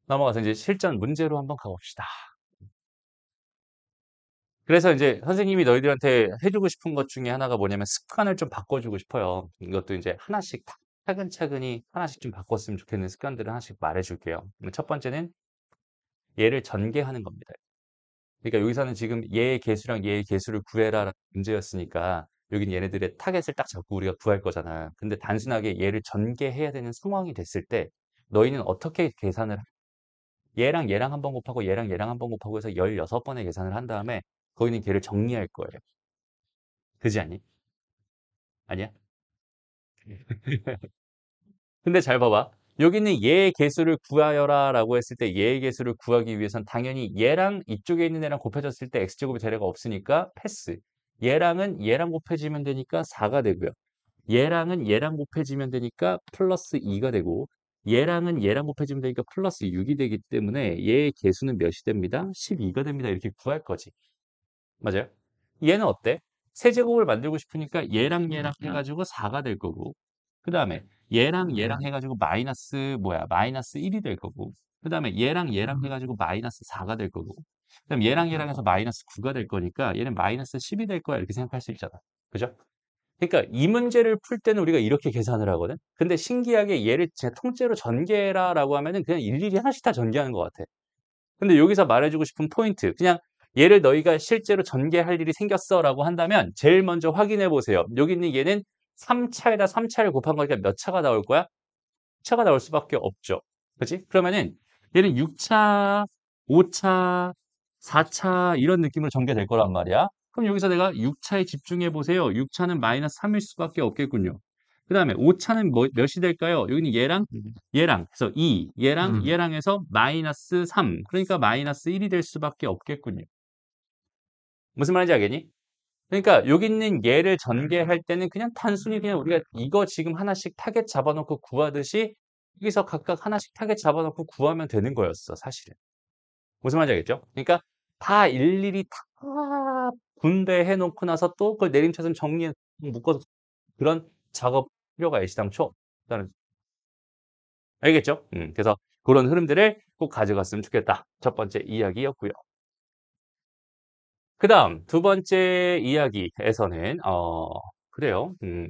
넘어가서 이제 실전 문제로 한번 가봅시다. 그래서 이제 선생님이 너희들한테 해주고 싶은 것 중에 하나가 뭐냐면 습관을 좀 바꿔주고 싶어요. 이것도 이제 하나씩 차근차근히 하나씩 좀 바꿨으면 좋겠는 습관들을 하나씩 말해줄게요. 첫 번째는 얘를 전개하는 겁니다. 그러니까 여기서는 지금 얘의 개수랑 얘의 개수를 구해라 문제였으니까 여긴 얘네들의 타겟을 딱 잡고 우리가 구할 거잖아. 근데 단순하게 얘를 전개해야 되는 상황이 됐을 때 너희는 어떻게 계산을 얘랑 얘랑 한 번 곱하고 얘랑 얘랑 한 번 곱하고 해서 16번의 계산을 한 다음에 거기는 걔를 정리할 거예요. 그지 아니 아니야? (laughs) 근데 잘 봐봐. 여기는 얘의 개수를 구하여라 라고 했을 때 얘의 개수를 구하기 위해선 당연히 얘랑 이쪽에 있는 애랑 곱해졌을 때 x제곱의 재례가 없으니까 패스. 얘랑은 얘랑 곱해지면 되니까 4가 되고요. 얘랑은 얘랑 곱해지면 되니까 플러스 2가 되고 얘랑은 얘랑 곱해지면 되니까 플러스 6이 되기 때문에 얘의 개수는 몇이 됩니다? 12가 됩니다. 이렇게 구할 거지. 맞아요? 얘는 어때? 세제곱을 만들고 싶으니까 얘랑 음, 얘랑 음. 해가지고 4가 될 거고 그 다음에 얘랑 음. 얘랑 해가지고 마이너스 뭐야 마이너스 1이 될 거고 그 다음에 얘랑 얘랑 해가지고 마이너스 4가 될 거고 그 다음 에 얘랑 얘랑 해서 마이너스 9가 될 거니까 얘는 마이너스 10이 될 거야 이렇게 생각할 수 있잖아 그죠? 그러니까 이 문제를 풀 때는 우리가 이렇게 계산을 하거든 근데 신기하게 얘를 제 통째로 전개해라 라고 하면은 그냥 일일이 하나씩 다 전개하는 것 같아 근데 여기서 말해주고 싶은 포인트 그냥 얘를 너희가 실제로 전개할 일이 생겼어라고 한다면 제일 먼저 확인해 보세요. 여기 있는 얘는 3차에다 3차를 곱한 거니까 몇 차가 나올 거야? 차가 나올 수밖에 없죠. 그렇지? 그러면은 얘는 6차, 5차, 4차 이런 느낌으로 전개될 거란 말이야. 그럼 여기서 내가 6차에 집중해 보세요. 6차는 마이너스 3일 수밖에 없겠군요. 그 다음에 5차는 뭐, 몇이 될까요? 여기는 얘랑 얘랑 그래서 2, 얘랑 음. 얘랑 해서 마이너스 3 그러니까 마이너스 1이 될 수밖에 없겠군요. 무슨 말인지 알겠니? 그러니까 여기 있는 예를 전개할 때는 그냥 단순히 그냥 우리가 이거 지금 하나씩 타겟 잡아놓고 구하듯이 여기서 각각 하나씩 타겟 잡아놓고 구하면 되는 거였어 사실은 무슨 말인지 알겠죠? 그러니까 다 일일이 다 분배해 놓고 나서 또 그걸 내림차순 정리해 묶어서 그런 작업 필요가 애시당초 일단은 알겠죠? 음, 그래서 그런 흐름들을 꼭 가져갔으면 좋겠다 첫 번째 이야기였고요 그 다음 두 번째 이야기에서는 어 그래요. 음.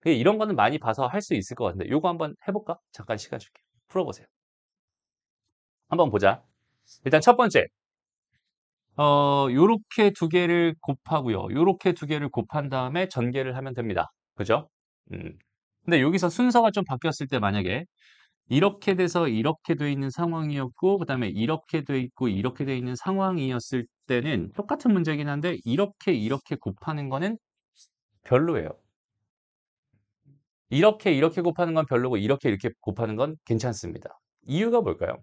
그 이런 거는 많이 봐서 할 수 있을 것 같은데 요거 한번 해볼까? 잠깐 시간 줄게. 풀어보세요. 한번 보자. 일단 첫 번째. 어, 요렇게 두 개를 곱하고요. 요렇게 두 개를 곱한 다음에 전개를 하면 됩니다. 그죠? 음. 근데 여기서 순서가 좀 바뀌었을 때 만약에 이렇게 돼서 이렇게 돼 있는 상황이었고 그다음에 이렇게 돼 있고 이렇게 돼 있는 상황이었을 때는 똑같은 문제긴 한데 이렇게 이렇게 곱하는 거는 별로예요. 이렇게 이렇게 곱하는 건 별로고 이렇게 이렇게 곱하는 건 괜찮습니다. 이유가 뭘까요?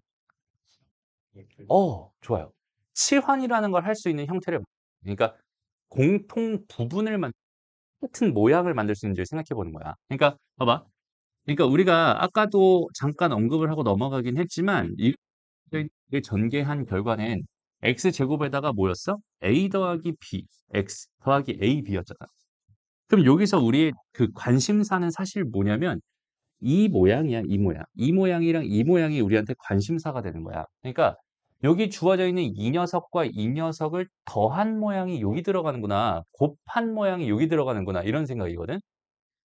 어, 좋아요. 치환이라는 걸 할 수 있는 형태를 그러니까 공통 부분을 만 같은 모양을 만들 수 있는지 생각해 보는 거야. 그러니까 봐봐. 그러니까 우리가 아까도 잠깐 언급을 하고 넘어가긴 했지만 이를 전개한 결과는 x 제곱에다가 뭐였어? a 더하기 b, x 더하기 a, b였잖아. 그럼 여기서 우리의 그 관심사는 사실 뭐냐면 이 모양이야, 이 모양. 이 모양이랑 이 모양이 우리한테 관심사가 되는 거야. 그러니까 여기 주어져 있는 이 녀석과 이 녀석을 더한 모양이 여기 들어가는구나. 곱한 모양이 여기 들어가는구나. 이런 생각이거든.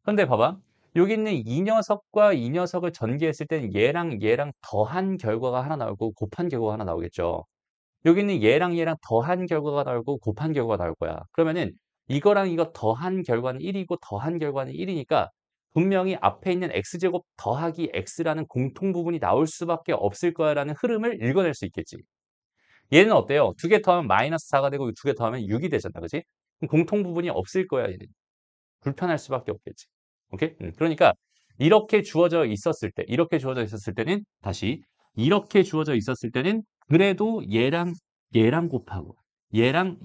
근데 봐봐. 여기 있는 이 녀석과 이 녀석을 전개했을 때는 얘랑 얘랑 더한 결과가 하나 나오고 곱한 결과가 하나 나오겠죠. 여기 있는 얘랑 얘랑 더한 결과가 나오고 곱한 결과가 나올 거야. 그러면은 이거랑 이거 더한 결과는 1이고 더한 결과는 1이니까 분명히 앞에 있는 x제곱 더하기 x라는 공통 부분이 나올 수밖에 없을 거야라는 흐름을 읽어낼 수 있겠지. 얘는 어때요? 두 개 더하면 마이너스 4가 되고 두 개 더하면 6이 되잖아. 그지? 공통 부분이 없을 거야. 얘는. 불편할 수밖에 없겠지. 오케이? 음, 그러니까 이렇게 주어져 있었을 때, 이렇게 주어져 있었을 때는 다시 이렇게 주어져 있었을 때는 그래도 얘랑 얘랑 곱하고 얘랑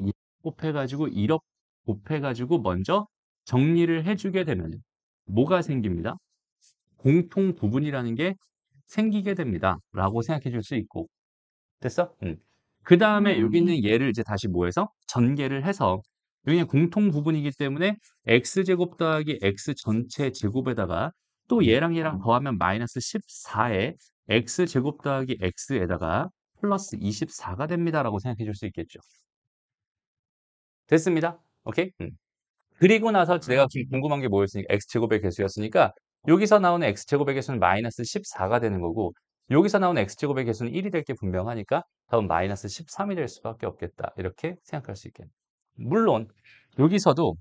곱해가지고 이렇게 곱해가지고 먼저 정리를 해주게 되면 뭐가 생깁니다? 공통 부분이라는 게 생기게 됩니다. 라고 생각해 줄 수 있고 됐어? 응. 음. 그 다음에 음. 여기 있는 얘를 이제 다시 모여서 전개를 해서 왜냐 는 공통 부분이기 때문에 x제곱 더하기 x 전체 제곱에다가 또 음. 얘랑 얘랑 음. 더하면 마이너스 14에 x제곱 더하기 x에다가 플러스 24가 됩니다라고 생각해 줄 수 있겠죠. 됐습니다. 오케이? 음. 그리고 나서 제가 음. 궁금한 게 뭐였으니까 x제곱의 개수였으니까 여기서 나오는 x제곱의 개수는 마이너스 14가 되는 거고 여기서 나오는 x제곱의 개수는 1이 될 게 분명하니까 다음 마이너스 13이 될 수밖에 없겠다. 이렇게 생각할 수 있겠네. 요 물론 여기서도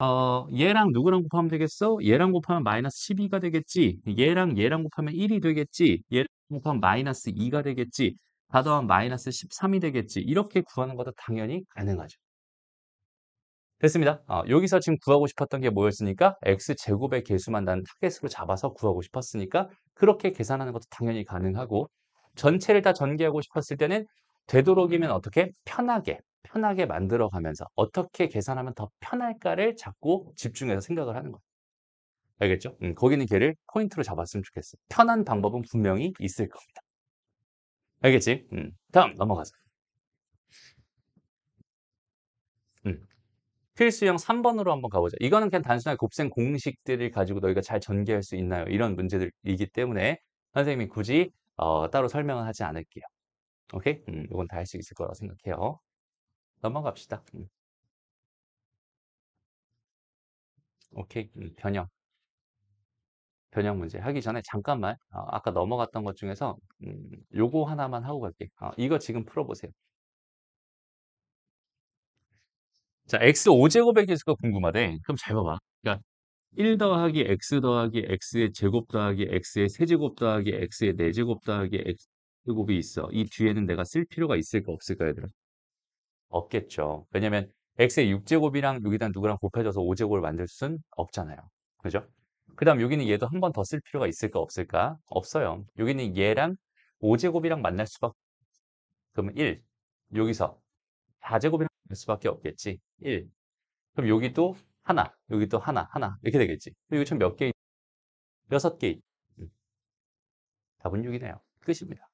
어, 얘랑 누구랑 곱하면 되겠어? 얘랑 곱하면 마이너스 12가 되겠지. 얘랑 얘랑 곱하면 1이 되겠지. 얘랑 곱하면 마이너스 2가 되겠지. 다 더하면 마이너스 13이 되겠지. 이렇게 구하는 것도 당연히 가능하죠. 됐습니다. 어, 여기서 지금 구하고 싶었던 게 뭐였으니까 x제곱의 개수만 난 타겟으로 잡아서 구하고 싶었으니까 그렇게 계산하는 것도 당연히 가능하고 전체를 다 전개하고 싶었을 때는 되도록이면 어떻게 편하게 편하게 만들어 가면서 어떻게 계산하면 더 편할까를 자꾸 집중해서 생각을 하는 거예요. 알겠죠? 음, 거기는 걔를 포인트로 잡았으면 좋겠어. 편한 방법은 분명히 있을 겁니다. 알겠지? 음, 다음 넘어가서 음, 필수형 3번으로 한번 가보자. 이거는 그냥 단순한 곱셈 공식들을 가지고 너희가 잘 전개할 수 있나요? 이런 문제들이기 때문에 선생님이 굳이 어, 따로 설명을 하지 않을게요. 오케이? 음, 이건 다 할 수 있을 거라고 생각해요. 넘어갑시다. 음. 오케이. 음, 변형. 변형 문제 하기 전에 잠깐만 어, 아까 넘어갔던 것 중에서 음, 요거 하나만 하고 갈게 어, 이거 지금 풀어보세요. 자, x 5제곱의 개수가 궁금하대. 그럼 잘 봐봐. 그러니까 1 더하기 x 더하기 x의 제곱 더하기 x의 세제곱 더하기 x의 네제곱 더하기 x제곱이 있어. 이 뒤에는 내가 쓸 필요가 있을까 없을까 얘들아? 없겠죠. 왜냐면 x의 6제곱이랑 여기다 누구랑 곱해져서 5제곱을 만들 순 없잖아요. 그죠? 그 다음 여기는 얘도 한 번 더 쓸 필요가 있을까 없을까? 없어요. 여기는 얘랑 5제곱이랑 만날 수밖에 그러면 1 여기서 4제곱이랑 만날 수밖에 없겠지. 1 그럼 여기도 하나 여기도 하나 하나 이렇게 되겠지. 여기 총몇 개? 여섯 개. 음. 답은 6이네요. 끝입니다.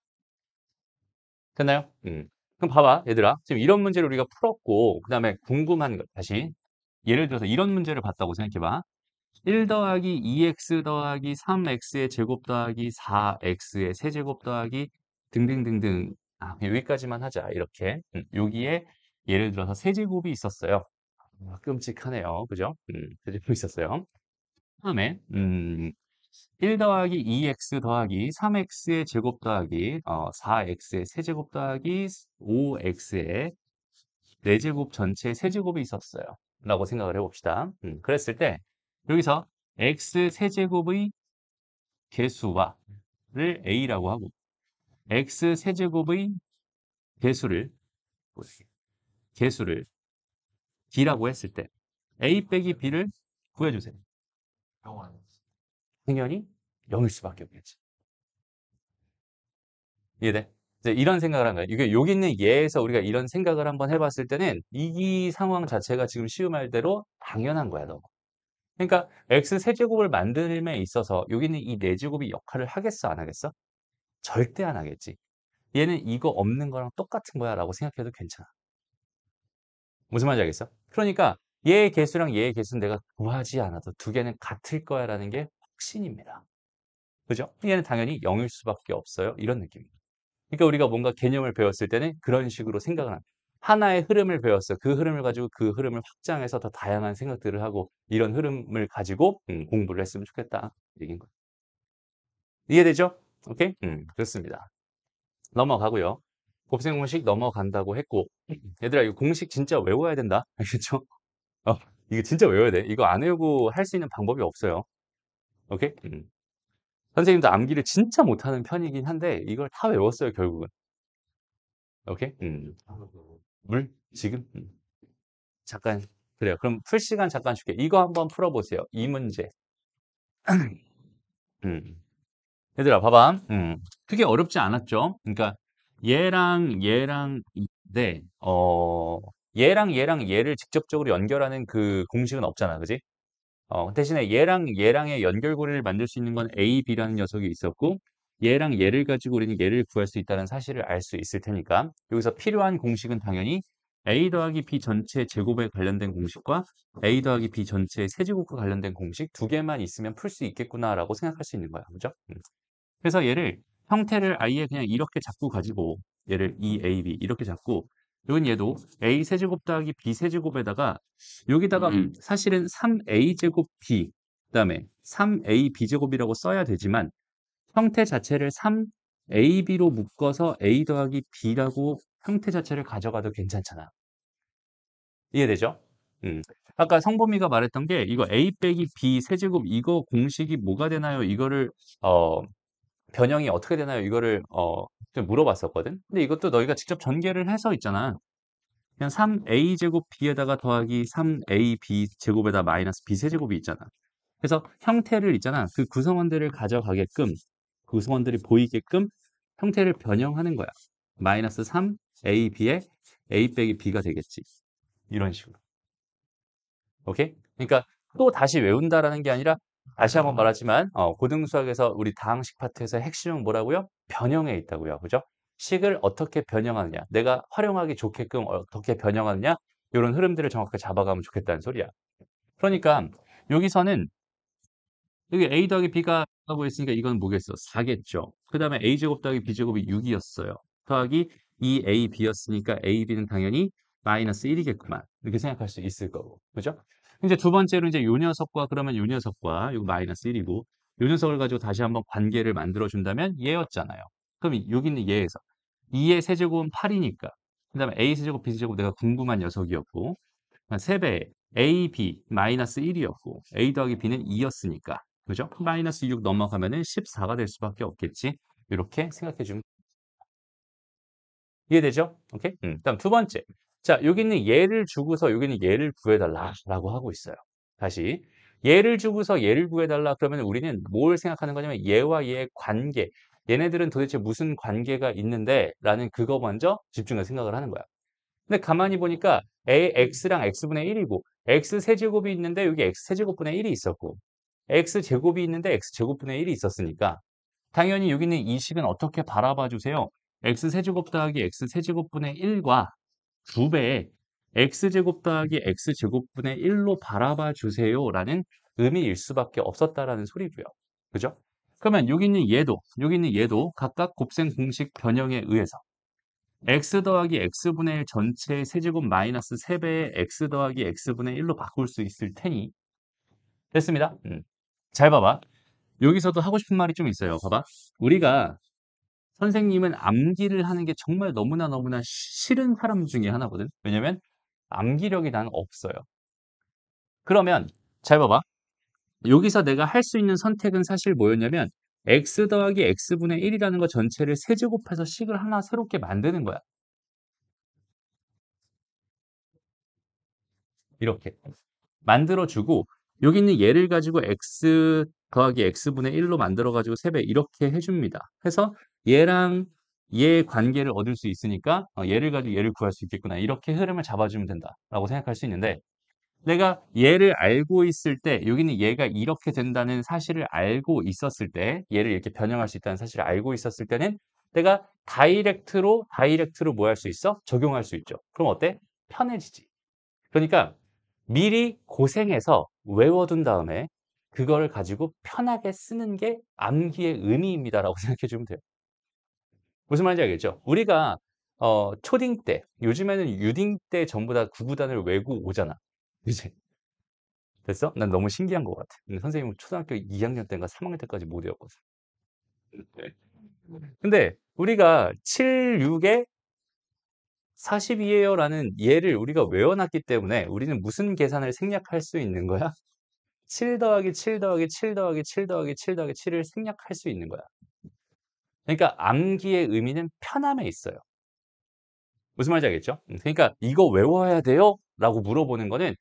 됐나요? 음. 그럼 봐봐 얘들아 지금 이런 문제를 우리가 풀었고 그 다음에 궁금한 것 다시 예를 들어서 이런 문제를 봤다고 생각해봐 1 더하기 2x 더하기 3x의 제곱 더하기 4x의 세제곱 더하기 등등등등 아, 여기까지만 하자 이렇게 음, 여기에 예를 들어서 세제곱이 있었어요 아, 끔찍하네요 그죠? 음, 세제곱이 있었어요 다음에 음, 1 더하기 2x 더하기 3x의 제곱 더하기 어, 4x의 세제곱 더하기 5x의 4제곱 전체 세제곱이 있었어요. 라고 생각을 해봅시다. 음, 그랬을 때 여기서 x 세제곱의 개수와를 a라고 하고 x 세제곱의 개수를 개수를 b라고 했을 때 a 빼기 b를 구해주세요. 당연히 0일 수밖에 없겠지. 이해돼? 이제 이런 생각을 한 거예요. 이게 여기 있는 예에서 우리가 이런 생각을 한번 해봤을 때는 이 상황 자체가 지금 쉬운 말대로 당연한 거야, 너. 그러니까 x 세제곱을 만드는데 있어서 여기 있는 이 네제곱이 역할을 하겠어, 안 하겠어? 절대 안 하겠지. 얘는 이거 없는 거랑 똑같은 거야 라고 생각해도 괜찮아. 무슨 말인지 알겠어? 그러니까 얘의 개수랑 얘의 개수는 내가 구하지 않아도 두 개는 같을 거야 라는 게 확신입니다. 그죠? 얘는 당연히 0일 수밖에 없어요. 이런 느낌입니다. 그러니까 우리가 뭔가 개념을 배웠을 때는 그런 식으로 생각을 합니다. 하나의 흐름을 배웠어요. 그 흐름을 가지고 그 흐름을 확장해서 더 다양한 생각들을 하고 이런 흐름을 가지고 음, 공부를 했으면 좋겠다. 얘기인 거예요. 이해되죠? 오케이? 음, 그렇습니다. 넘어가고요. 곱셈 공식 넘어간다고 했고 얘들아 이거 공식 진짜 외워야 된다. (laughs) 알겠죠? 어, 이거 진짜 외워야 돼. 이거 안 외우고 할 수 있는 방법이 없어요. 오케이? 음. 선생님도 암기를 진짜 못하는 편이긴 한데 이걸 다 외웠어요 결국은. 오케이? 음. 물? 지금? 음. 잠깐 그래요. 그럼 풀 시간 잠깐 줄게. 이거 한번 풀어보세요. 이 문제. (clears throat) 음. 얘들아 봐봐. 음. 크게 어렵지 않았죠? 그러니까 얘랑 얘랑 네. 어 얘랑 얘랑 얘를 직접적으로 연결하는 그 공식은 없잖아, 그지? 어, 그 대신에 얘랑 얘랑의 연결고리를 만들 수 있는 건 A, B라는 녀석이 있었고 얘랑 얘를 가지고 우리는 얘를 구할 수 있다는 사실을 알 수 있을 테니까 여기서 필요한 공식은 당연히 A 더하기 B 전체 의 제곱에 관련된 공식과 A 더하기 B 전체 의 세제곱과 관련된 공식 두 개만 있으면 풀 수 있겠구나라고 생각할 수 있는 거야. 그죠? 음. 그래서 얘를 형태를 아예 그냥 이렇게 잡고 가지고 얘를 EAB 이렇게 잡고 이건 얘도 a 세제곱 더하기 b 세제곱에다가 여기다가 음. 음. 사실은 3a 제곱 b 그다음에 3ab 제곱이라고 써야 되지만 형태 자체를 3ab로 묶어서 a 더하기 b라고 형태 자체를 가져가도 괜찮잖아. 이해되죠? 음. 아까 성범이가 말했던 게 이거 a 빼기 b 세제곱 이거 공식이 뭐가 되나요? 이거를 어 변형이 어떻게 되나요? 이거를 어, 좀 물어봤었거든. 근데 이것도 너희가 직접 전개를 해서 있잖아. 그냥 3a 제곱 b에다가 더하기 3ab 제곱에다 마이너스 b 세제곱이 있잖아. 그래서 형태를 있잖아. 그 구성원들을 가져가게끔 그 구성원들이 보이게끔 형태를 변형하는 거야. 마이너스 3ab에 a 빼기 b가 되겠지. 이런 식으로. 오케이? 그러니까 또 다시 외운다라는 게 아니라 다시 한 번 말하지만 어, 고등수학에서 우리 다항식 파트에서 핵심은 뭐라고요? 변형에 있다고요. 그죠? 식을 어떻게 변형하느냐, 내가 활용하기 좋게끔 어떻게 변형하느냐 이런 흐름들을 정확하게 잡아가면 좋겠다는 소리야. 그러니까 여기서는 여기 a 더하기 b가 하고 있으니까 이건 뭐겠어? 4겠죠. 그 다음에 a 제곱 더하기 b 제곱이 6이었어요. 더하기 2ab였으니까 ab는 당연히 마이너스 1이겠구만 이렇게 생각할 수 있을 거고, 그죠? 이제 두 번째로 이제 요 녀석과 그러면 요 녀석과 요 마이너스 1이고 요 녀석을 가지고 다시 한번 관계를 만들어 준다면 얘였잖아요. 그럼 여기는 얘에서 2의 세제곱은 8이니까 그 다음에 a 세제곱 b 세제곱 내가 궁금한 녀석이었고 3배 a b 마이너스 1이었고 a 더하기 b는 2였으니까 그죠? 마이너스 6 넘어가면은 14가 될 수밖에 없겠지 이렇게 생각해 주면 이해되죠? 오케이? 음, 다음 두 번째 자, 여기는 얘를 주고서 여기는 얘를 구해달라라고 하고 있어요. 다시 얘를 주고서 얘를 구해달라 그러면 우리는 뭘 생각하는 거냐면 얘와 얘의 관계 얘네들은 도대체 무슨 관계가 있는데 라는 그거 먼저 집중해서 생각을 하는 거야. 근데 가만히 보니까 a x랑 x분의 1이고 x 세제곱이 있는데 여기 x 세제곱분의 1이 있었고 x 제곱이 있는데 x 제곱분의 1이 있었으니까 당연히 여기 있는 이 식은 어떻게 바라봐 주세요? x 세제곱 더하기 x 세제곱분의 1과 두배의 x제곱 더하기 x제곱분의 1로 바라봐 주세요라는 의미일 수밖에 없었다라는 소리고요. 그죠? 그러면 여기 있는 얘도, 여기 있는 얘도 각각 곱셈 공식 변형에 의해서 x 더하기 x분의 1 전체 세제곱 마이너스 3배의 x 더하기 x분의 1로 바꿀 수 있을 테니 됐습니다. 음. 잘 봐봐. 여기서도 하고 싶은 말이 좀 있어요. 봐봐. 우리가 선생님은 암기를 하는 게 정말 너무나 너무나 싫은 사람 중에 하나거든. 왜냐면 암기력이 난 없어요. 그러면 잘 봐봐. 여기서 내가 할 수 있는 선택은 사실 뭐였냐면 x 더하기 x분의 1이라는 것 전체를 세제곱해서 식을 하나 새롭게 만드는 거야. 이렇게 만들어주고 여기 있는 얘를 가지고 x 더하기 x분의 1로 만들어가지고 3배 이렇게 해줍니다. 해서 얘랑 얘의 관계를 얻을 수 있으니까 어, 얘를 가지고 얘를 구할 수 있겠구나. 이렇게 흐름을 잡아주면 된다라고 생각할 수 있는데 내가 얘를 알고 있을 때 여기는 얘가 이렇게 된다는 사실을 알고 있었을 때 얘를 이렇게 변형할 수 있다는 사실을 알고 있었을 때는 내가 다이렉트로 다이렉트로 뭐 할 수 있어? 적용할 수 있죠. 그럼 어때? 편해지지. 그러니까 미리 고생해서 외워둔 다음에 그걸 가지고 편하게 쓰는 게 암기의 의미입니다라고 (laughs) 생각해 주면 돼요. 무슨 말인지 알겠죠? 우리가 어, 초딩 때, 요즘에는 유딩 때 전부 다 구구단을 외고 오잖아. (laughs) 이제 됐어? 난 너무 신기한 것 같아. 음, 선생님은 초등학교 2학년 때인가 3학년 때까지 못 외웠거든. 네. 근데 우리가 7, 6에 4 2에요라는 예를 우리가 외워놨기 때문에 우리는 무슨 계산을 생략할 수 있는 거야? 7 더하기 7 더하기 7 더하기 7 더하기 7 더하기 7을 생략할 수 있는 거야. 그러니까 암기의 의미는 편함에 있어요. 무슨 말인지 알겠죠? 그러니까 이거 외워야 돼요? 라고 물어보는 거는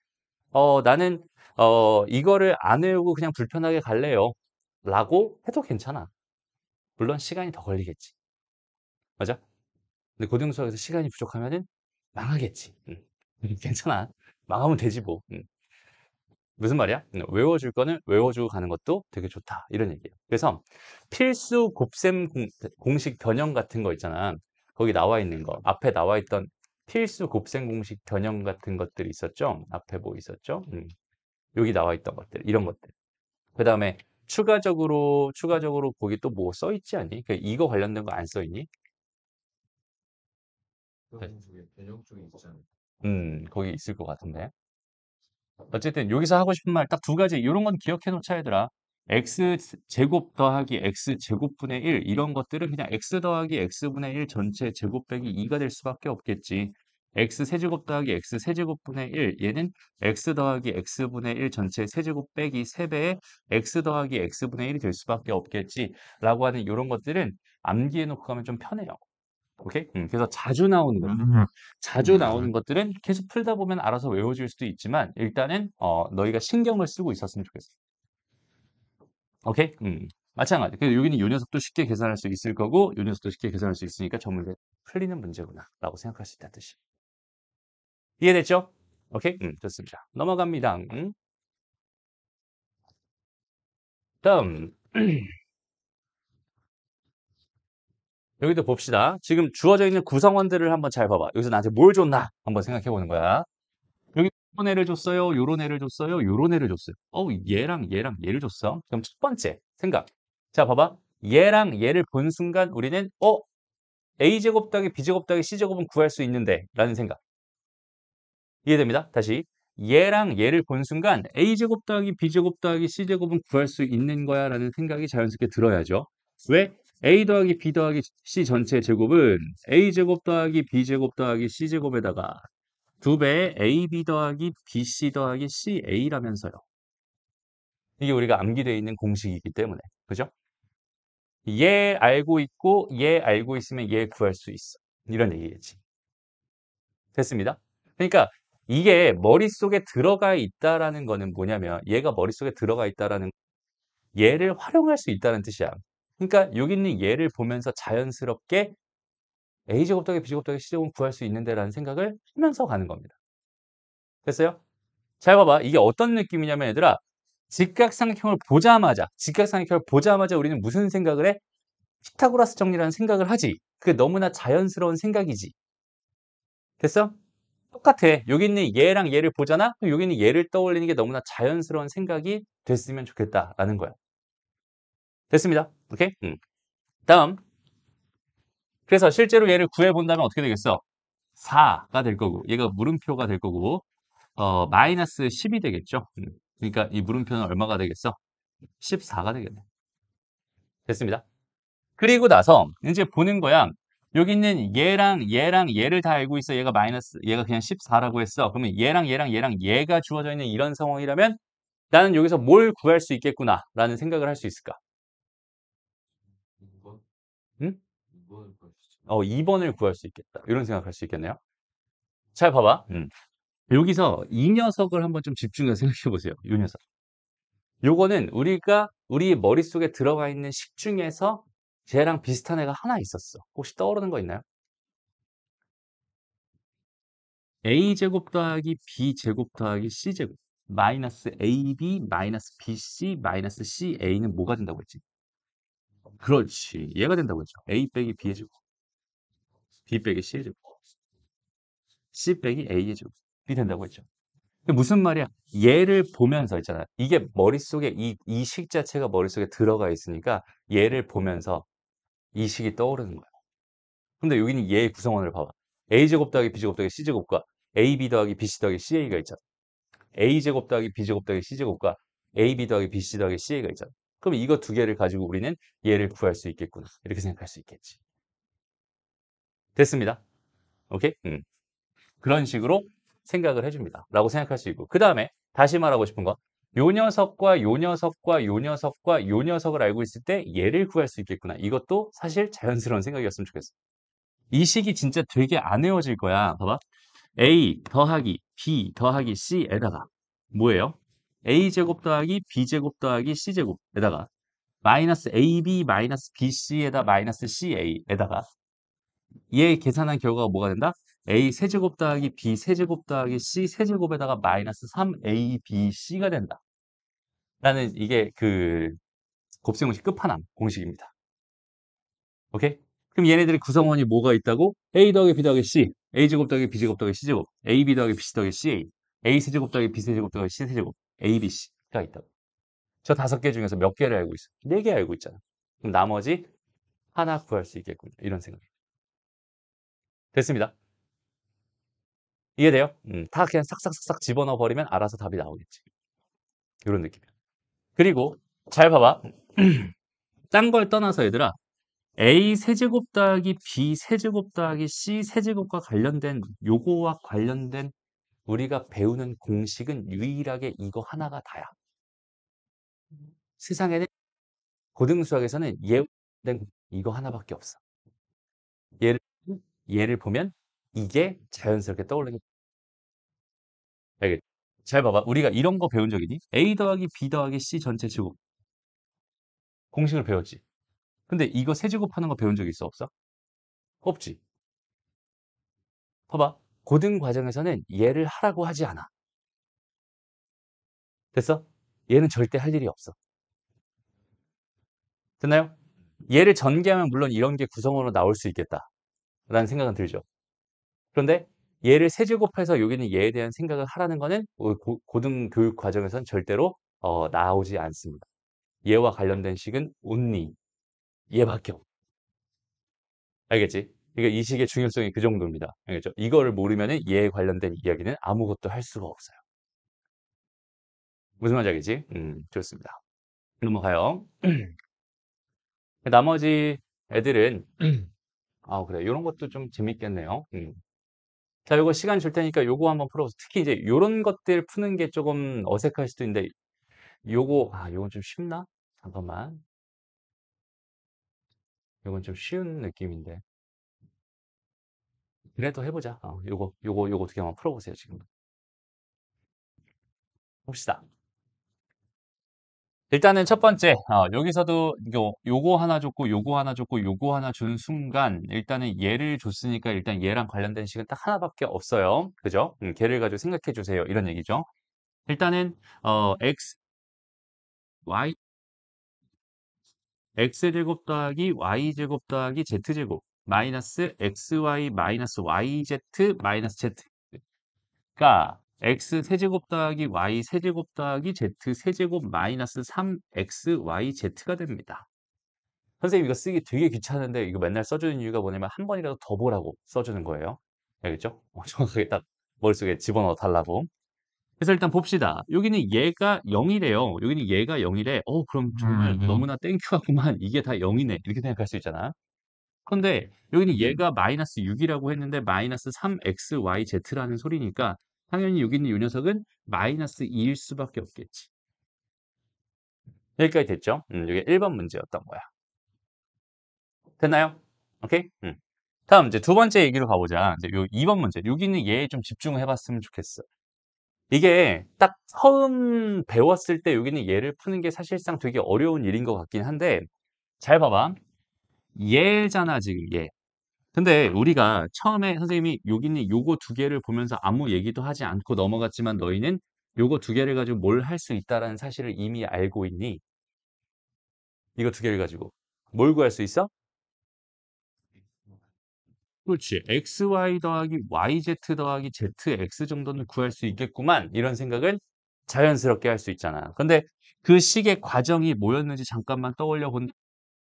어, 나는 어, 이거를 안 외우고 그냥 불편하게 갈래요. 라고 해도 괜찮아. 물론 시간이 더 걸리겠지. 맞아? 근데 고등수학에서 시간이 부족하면은 망하겠지. (laughs) 괜찮아. 망하면 되지 뭐. 무슨 말이야? 네, 외워줄 거는 외워주고 가는 것도 되게 좋다 이런 얘기예요 그래서 필수 곱셈 공, 식 변형 같은 거 있잖아 거기 나와 있는 거 앞에 나와 있던 필수 곱셈 공식 변형 같은 것들이 있었죠 앞에 뭐 있었죠 음. 여기 나와 있던 것들 이런 것들 그 다음에 추가적으로 추가적으로 거기 또 뭐 써 있지 않니? 그러니까 이거 관련된 거 안 써 있니? 변형 중에 있잖아 음 거기 있을 것 같은데 어쨌든 여기서 하고 싶은 말 딱 두 가지 이런 건 기억해 놓자 얘들아. x 제곱 더하기 x 제곱분의 1 이런 것들은 그냥 x 더하기 x분의 1 전체 제곱 빼기 2가 될 수밖에 없겠지. x 세제곱 더하기 x 세제곱분의 1 얘는 x 더하기 x분의 1 전체 세제곱 빼기 3배의 x 더하기 x분의 1이 될 수밖에 없겠지 라고 하는 이런 것들은 암기해 놓고 가면 좀 편해요. 오케이? 음. 그래서 자주 나오는 것, 음. 자주 음. 나오는 것들은 계속 풀다 보면 알아서 외워질 수도 있지만 일단은 어, 너희가 신경을 쓰고 있었으면 좋겠어. 오케이? 음. 마찬가지. 그래서 여기는 요 녀석도 쉽게 계산할 수 있을 거고 요 녀석도 쉽게 계산할 수 있으니까 전 문제 풀리는 문제구나 라고 생각할 수 있다는 뜻이. 이해됐죠? 오케이? 음, 좋습니다. 넘어갑니다. 음. 다음 (clears throat) 여기도 봅시다. 지금 주어져 있는 구성원들을 한번 잘 봐봐. 여기서 나한테 뭘 줬나 한번 생각해 보는 거야. 여기 이런 애를 줬어요. 요런 애를 줬어요. 요런 애를 줬어요. 어우 얘랑 얘랑 얘를 줬어. 그럼 첫 번째 생각. 자 봐봐. 얘랑 얘를 본 순간 우리는 어? A제곱 더하기 B제곱 더하기 C제곱은 구할 수 있는데 라는 생각. 이해됩니다. 다시 얘랑 얘를 본 순간 A제곱 더하기 B제곱 더하기 C제곱은 구할 수 있는 거야 라는 생각이 자연스럽게 들어야죠. 왜? a 더하기 b 더하기 c 전체 제곱은 a 제곱 더하기 b 제곱 더하기 c 제곱에다가 두 배의 ab 더하기 bc 더하기 ca라면서요. 이게 우리가 암기되어 있는 공식이기 때문에 그죠? 얘 알고 있고 얘 알고 있으면 얘 구할 수 있어. 이런 얘기겠지. 됐습니다. 그러니까 이게 머릿속에 들어가 있다라는 거는 뭐냐면 얘가 머릿속에 들어가 있다라는 얘를 활용할 수 있다는 뜻이야. 그러니까 여기 있는 얘를 보면서 자연스럽게 A제곱 더하기 B제곱 더하기 C제곱은 구할 수 있는데라는 생각을 하면서 가는 겁니다. 됐어요? 잘 봐봐. 이게 어떤 느낌이냐면 얘들아 직각삼각형을 보자마자 직각삼각형을 보자마자 우리는 무슨 생각을 해? 피타고라스 정리라는 생각을 하지. 그게 너무나 자연스러운 생각이지. 됐어? 똑같아. 여기 있는 얘랑 얘를 보잖아? 그럼 여기 있는 얘를 떠올리는 게 너무나 자연스러운 생각이 됐으면 좋겠다라는 거야. 됐습니다. 오케이? 음. 다음. 그래서 실제로 얘를 구해본다면 어떻게 되겠어? 4가 될 거고 얘가 물음표가 될 거고 어 마이너스 10이 되겠죠. 음. 그러니까 이 물음표는 얼마가 되겠어? 14가 되겠네. 됐습니다. 그리고 나서 이제 보는 거야. 여기 있는 얘랑 얘랑 얘를 다 알고 있어. 얘가 마이너스, 얘가 그냥 14라고 했어. 그러면 얘랑 얘랑 얘랑 얘가 주어져 있는 이런 상황이라면 나는 여기서 뭘 구할 수 있겠구나 라는 생각을 할 수 있을까? 응? 2번을 구할 수 있겠다. 어, 2번을 구할 수 있겠다. 이런 생각할 수 있겠네요. 잘 봐봐. 음. 여기서 이 녀석을 한번 좀 집중해서 (laughs) 생각해 보세요. 이 녀석. 요거는 우리가 우리 머릿속에 들어가 있는 식 중에서 쟤랑 비슷한 애가 하나 있었어. 혹시 떠오르는 거 있나요? a제곱 더하기 b제곱 더하기 c제곱 마이너스 ab 마이너스 bc 마이너스 ca는 뭐가 된다고 했지? 그렇지. 얘가 된다고 했죠. A 빼기 B의 제곱. B 빼기 C의 제곱. C 빼기 A의 제곱이 된다고 했죠. 무슨 말이야? 얘를 보면서 있잖아. 이게 머릿속에 이, 이 식 자체가 머릿속에 들어가 있으니까 얘를 보면서 이 식이 떠오르는 거야. 근데 여기는 얘의 구성원을 봐봐. A제곱 더하기 B제곱 더하기 C제곱과 AB 더하기 BC 더하기 CA가 있잖아. A제곱 더하기 B제곱 더하기 C제곱과 AB 더하기 BC 더하기 CA가 있잖아. 그럼 이거 두 개를 가지고 우리는 얘를 구할 수 있겠구나. 이렇게 생각할 수 있겠지. 됐습니다. 오케이? 음. 그런 식으로 생각을 해줍니다. 라고 생각할 수 있고 그 다음에 다시 말하고 싶은 건요 녀석과 요 녀석과 요 녀석과 요 녀석을 알고 있을 때 얘를 구할 수 있겠구나. 이것도 사실 자연스러운 생각이었으면 좋겠어. 이 식이 진짜 되게 안 외워질 거야. 봐봐. A 더하기 B 더하기 C에다가 뭐예요? a제곱 더하기 b제곱 더하기 c제곱에다가 마이너스 ab 마이너스 bc에다 마이너스 ca에다가 얘 계산한 결과가 뭐가 된다? a 세제곱 더하기 b 세제곱 더하기 c 세제곱에다가 마이너스 3abc가 된다. 라는 이게 그 곱셈공식 끝판왕 공식입니다. 오케이? 그럼 얘네들의 구성원이 뭐가 있다고? a 더하기 b 더하기 c, a제곱 더하기 b제곱 더하기 c제곱, ab 더하기 bc 더하기 ca, a 세제곱 더하기 b 세제곱 더하기 c 세제곱, A, B, C가 있다고. 저 다섯 개 중에서 몇 개를 알고 있어? 네 개 알고 있잖아. 그럼 나머지 하나 구할 수 있겠군요. 이런 생각이. 됐습니다. 이해돼요? 음, 다 그냥 싹싹싹싹 집어넣어 버리면 알아서 답이 나오겠지. 이런 느낌이야. 그리고 잘 봐봐. (clears throat) 딴 걸 떠나서 얘들아. A 세제곱 더하기 B 세제곱 더하기 C 세제곱과 관련된 요거와 관련된 우리가 배우는 공식은 유일하게 이거 하나가 다야. 음. 세상에는 고등수학에서는 예외된 이거 하나밖에 없어. 얘를, 얘를 음. 보면 이게 자연스럽게 떠올리는 알겠지? 잘 봐봐. 우리가 이런 거 배운 적이니? A 더하기 B 더하기 C 전체 제곱. 공식을 배웠지. 근데 이거 세제곱하는 거 배운 적 있어? 없어? 없지. 봐봐. 고등 과정에서는 얘를 하라고 하지 않아. 됐어? 얘는 절대 할 일이 없어. 됐나요? 얘를 전개하면 물론 이런 게 구성원으로 나올 수 있겠다. 라는 생각은 들죠. 그런데 얘를 세제곱해서 여기는 얘에 대한 생각을 하라는 거는 고등교육 과정에선 절대로 어, 나오지 않습니다. 얘와 관련된 식은 온리 얘밖에 없 알겠지? 그러니까 이 시기의 중요성이 그 정도입니다. 알겠죠? 이거를 모르면 얘에 관련된 이야기는 아무것도 할 수가 없어요. 무슨 말인지 알겠지? 음, 좋습니다. 넘어가요. (clears throat) 나머지 애들은 (clears throat) 아 그래 이런 것도 좀 재밌겠네요. 음. 자 이거 시간 줄 테니까 요거 한번 풀어서 특히 이제 이런 것들 푸는 게 조금 어색할 수도 있는데 요거 아 요건 좀 쉽나? 잠깐만. 요건 좀 쉬운 느낌인데 그래도 해보자. 어, 요거, 요거, 요거 어떻게 한번 풀어보세요, 지금. 봅시다. 일단은 첫 번째, 어, 여기서도 요, 요거 하나 줬고, 요거 하나 줬고, 요거 하나 준 순간, 일단은 얘를 줬으니까 일단 얘랑 관련된 식은 딱 하나밖에 없어요. 그죠? 음, 걔를 가지고 생각해 주세요. 이런 얘기죠. 일단은, 어, x, y, x제곱 더하기 y제곱 더하기 z제곱. 마이너스 xy 마이너스 yz 마이너스 z 그러니까 x 세제곱 더하기 y 세제곱 더하기 z 세제곱 마이너스 3xyz가 됩니다. 선생님 이거 쓰기 되게 귀찮은데 이거 맨날 써주는 이유가 뭐냐면 한 번이라도 더 보라고 써주는 거예요. 알겠죠? 어, 정확하게 딱 머릿속에 집어넣어 달라고. 그래서 일단 봅시다. 여기는 얘가 0이래요. 여기는 얘가 0이래. 어, 그럼 정말 음, 음, 음. 너무나 땡큐하구만. 이게 다 0이네. 이렇게 생각할 수 있잖아. 근데 네. 여기는 네. 얘가 마이너스 6이라고 했는데 마이너스 3xyz라는 소리니까 당연히 여기 있는 이 녀석은 마이너스 2일 수밖에 없겠지. 여기까지 됐죠? 음, 이게 1번 문제였던 거야. 됐나요? 오케이? 음. 다음 이제 두 번째 얘기로 가보자. 이제 요 2번 문제. 여기는 있 얘에 좀 집중해 봤으면 좋겠어. 이게 딱 처음 배웠을 때 여기는 얘를 푸는 게 사실상 되게 어려운 일인 것 같긴 한데 잘 봐봐. 예잖아 지금 예. 근데 우리가 처음에 선생님이 여기는 요거 두 개를 보면서 아무 얘기도 하지 않고 넘어갔지만 너희는 요거 두 개를 가지고 뭘 할 수 있다라는 사실을 이미 알고 있니? 이거 두 개를 가지고 뭘 구할 수 있어? 그렇지. xy 더하기 yz 더하기 zx 정도는 구할 수 있겠구만. 이런 생각을 자연스럽게 할 수 있잖아. 근데 그 식의 과정이 뭐였는지 잠깐만 떠올려 본다.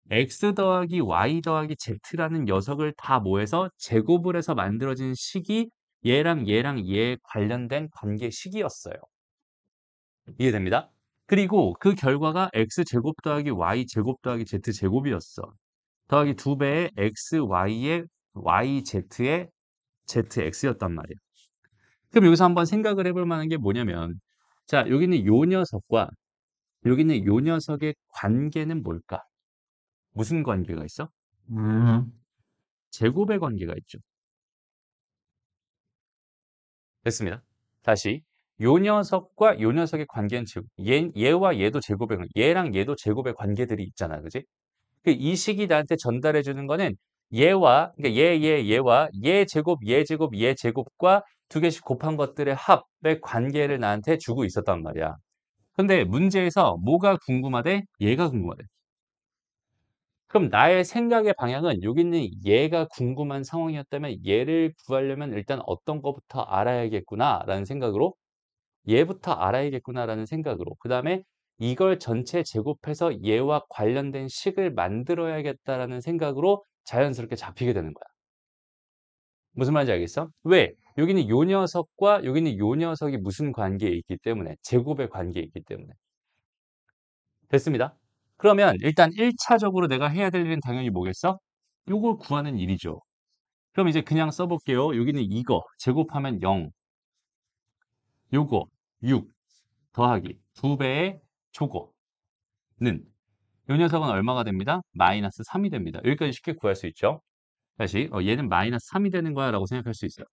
x 더하기 y 더하기 z라는 녀석을 다 모여서 제곱을 해서 만들어진 식이 얘랑 얘랑 얘 관련된 관계식이었어요. 이해됩니다? 그리고 그 결과가 x제곱 더하기 y제곱 더하기 z제곱이었어. 더하기 2배의 xy의 yz의 zx였단 말이에요. 그럼 여기서 한번 생각을 해볼 만한 게 뭐냐면 자 여기 있는 요 녀석과 여기 있는 요 녀석의 관계는 뭘까? 무슨 관계가 있어? 음. 제곱의 관계가 있죠. 됐습니다. 다시 요 녀석과 요 녀석의 관계는 제곱. 얘, 얘와 얘도 제곱의 관계. 얘랑 얘도 제곱의 관계들이 있잖아. 그지? 그 이 식이 나한테 전달해 주는 거는 얘와 그러니까 얘, 얘, 얘와 얘 제곱, 얘 제곱, 얘 제곱과 두 개씩 곱한 것들의 합의 관계를 나한테 주고 있었단 말이야. 근데 문제에서 뭐가 궁금하대? 얘가 궁금하대. 그럼 나의 생각의 방향은 여기는 있 얘가 궁금한 상황이었다면 얘를 구하려면 일단 어떤 것부터 알아야겠구나라는 생각으로 얘부터 알아야겠구나라는 생각으로 그 다음에 이걸 전체 제곱해서 얘와 관련된 식을 만들어야겠다라는 생각으로 자연스럽게 잡히게 되는 거야. 무슨 말인지 알겠어? 왜? 여기는 요 녀석과 여기는 요 녀석이 무슨 관계에 있기 때문에 제곱의 관계에 있기 때문에 됐습니다. 그러면 일단 1차적으로 내가 해야 될 일은 당연히 뭐겠어? 요걸 구하는 일이죠. 그럼 이제 그냥 써볼게요. 여기는 이거 제곱하면 0. 요거 6 더하기 2배의 초고는 요 녀석은 얼마가 됩니다? 마이너스 3이 됩니다. 여기까지 쉽게 구할 수 있죠. 다시 어, 얘는 마이너스 3이 되는 거야 라고 생각할 수 있어요.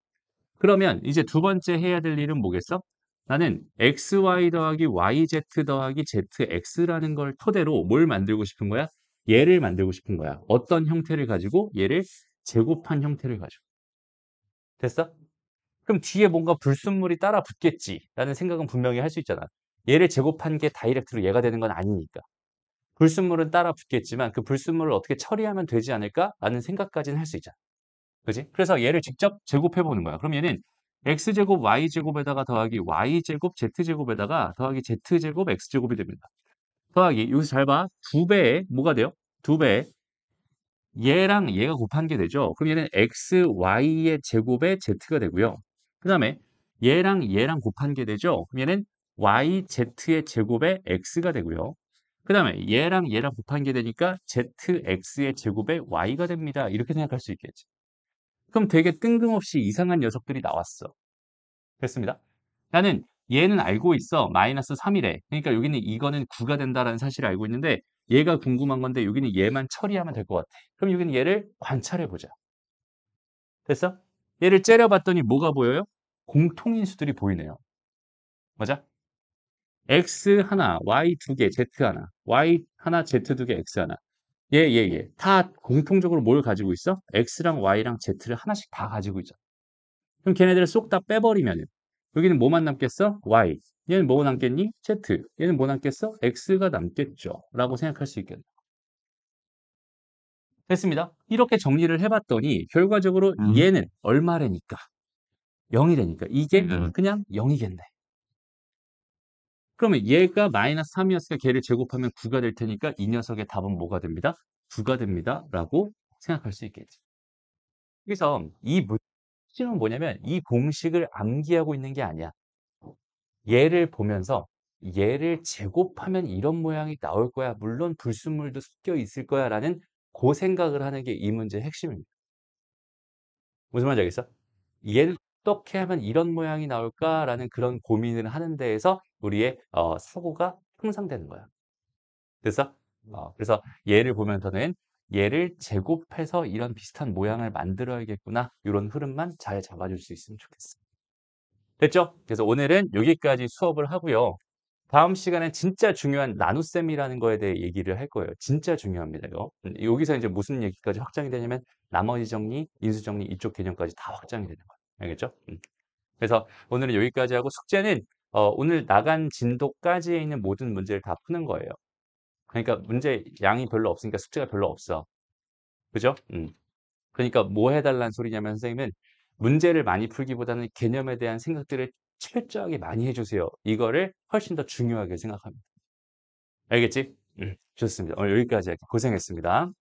그러면 이제 두 번째 해야 될 일은 뭐겠어? 나는 xy 더하기 yz 더하기 zx라는 걸 토대로 뭘 만들고 싶은 거야? 얘를 만들고 싶은 거야. 어떤 형태를 가지고 얘를 제곱한 형태를 가지고. 됐어? 그럼 뒤에 뭔가 불순물이 따라 붙겠지라는 생각은 분명히 할 수 있잖아. 얘를 제곱한 게 다이렉트로 얘가 되는 건 아니니까. 불순물은 따라 붙겠지만 그 불순물을 어떻게 처리하면 되지 않을까라는 생각까지는 할 수 있잖아. 그지? 그래서 얘를 직접 제곱해 보는 거야. 그럼 얘는 x제곱 y제곱에다가 더하기 y제곱 z제곱에다가 더하기 z제곱 x제곱이 됩니다. 더하기 여기서 잘 봐. 두 배에 뭐가 돼요? 두 배에 얘랑 얘가 곱한 게 되죠. 그럼 얘는 x, y의 제곱에 z가 되고요. 그 다음에 얘랑 얘랑 곱한 게 되죠. 그럼 얘는 y, z의 제곱에 x가 되고요. 그 다음에 얘랑 얘랑 곱한 게 되니까 zx의 제곱에 y가 됩니다. 이렇게 생각할 수 있겠지. 그럼 되게 뜬금없이 이상한 녀석들이 나왔어. 됐습니다. 나는 얘는 알고 있어. 마이너스 3이래. 그러니까 여기는 이거는 9가 된다라는 사실을 알고 있는데 얘가 궁금한 건데 여기는 얘만 처리하면 될 것 같아. 그럼 여기는 얘를 관찰해보자. 됐어? 얘를 째려봤더니 뭐가 보여요? 공통인수들이 보이네요. 맞아? x 하나, y 두 개, z 하나, y 하나, z 두 개, x 하나. 예, 예, 예. 다 공통적으로 뭘 가지고 있어? X랑 Y랑 Z를 하나씩 다 가지고 있잖아. 그럼 걔네들을 쏙 다 빼버리면 여기는 뭐만 남겠어? Y. 얘는 뭐 남겠니? Z. 얘는 뭐 남겠어? X가 남겠죠. 라고 생각할 수 있겠네. 됐습니다. 이렇게 정리를 해봤더니 결과적으로 음. 얘는 얼마래니까? 0이래니까. 이게 그냥 0이겠네. 그러면 얘가 마이너스 3이었으니까 걔를 제곱하면 9가 될 테니까 이 녀석의 답은 뭐가 됩니다? 9가 됩니다. 라고 생각할 수 있겠죠. 그래서 이 문제는 뭐냐면 이 공식을 암기하고 있는 게 아니야. 얘를 보면서 얘를 제곱하면 이런 모양이 나올 거야. 물론 불순물도 섞여 있을 거야. 라는 그 생각을 하는 게 이 문제의 핵심입니다. 무슨 말인지 알겠어? 얘를 어떻게 하면 이런 모양이 나올까라는 그런 고민을 하는 데에서 우리의 어, 사고가 향상되는 거야. 그래서 음. 어, 그래서 얘를 보면서는 얘를 제곱해서 이런 비슷한 모양을 만들어야겠구나 이런 흐름만 잘 잡아줄 수 있으면 좋겠어. 됐죠? 그래서 오늘은 여기까지 수업을 하고요. 다음 시간에 진짜 중요한 나눗셈이라는 거에 대해 얘기를 할 거예요. 진짜 중요합니다. 이거. 여기서 이제 무슨 얘기까지 확장이 되냐면 나머지 정리, 인수 정리 이쪽 개념까지 다 확장이 되는 거예요. 알겠죠? 음. 그래서 오늘은 여기까지 하고 숙제는 어, 오늘 나간 진도까지에 있는 모든 문제를 다 푸는 거예요. 그러니까 문제 양이 별로 없으니까 숙제가 별로 없어. 그죠? 음. 그러니까 뭐 해달라는 소리냐면 선생님은 문제를 많이 풀기보다는 개념에 대한 생각들을 철저하게 많이 해주세요. 이거를 훨씬 더 중요하게 생각합니다. 알겠지? 음. 좋습니다. 오늘 여기까지 고생했습니다.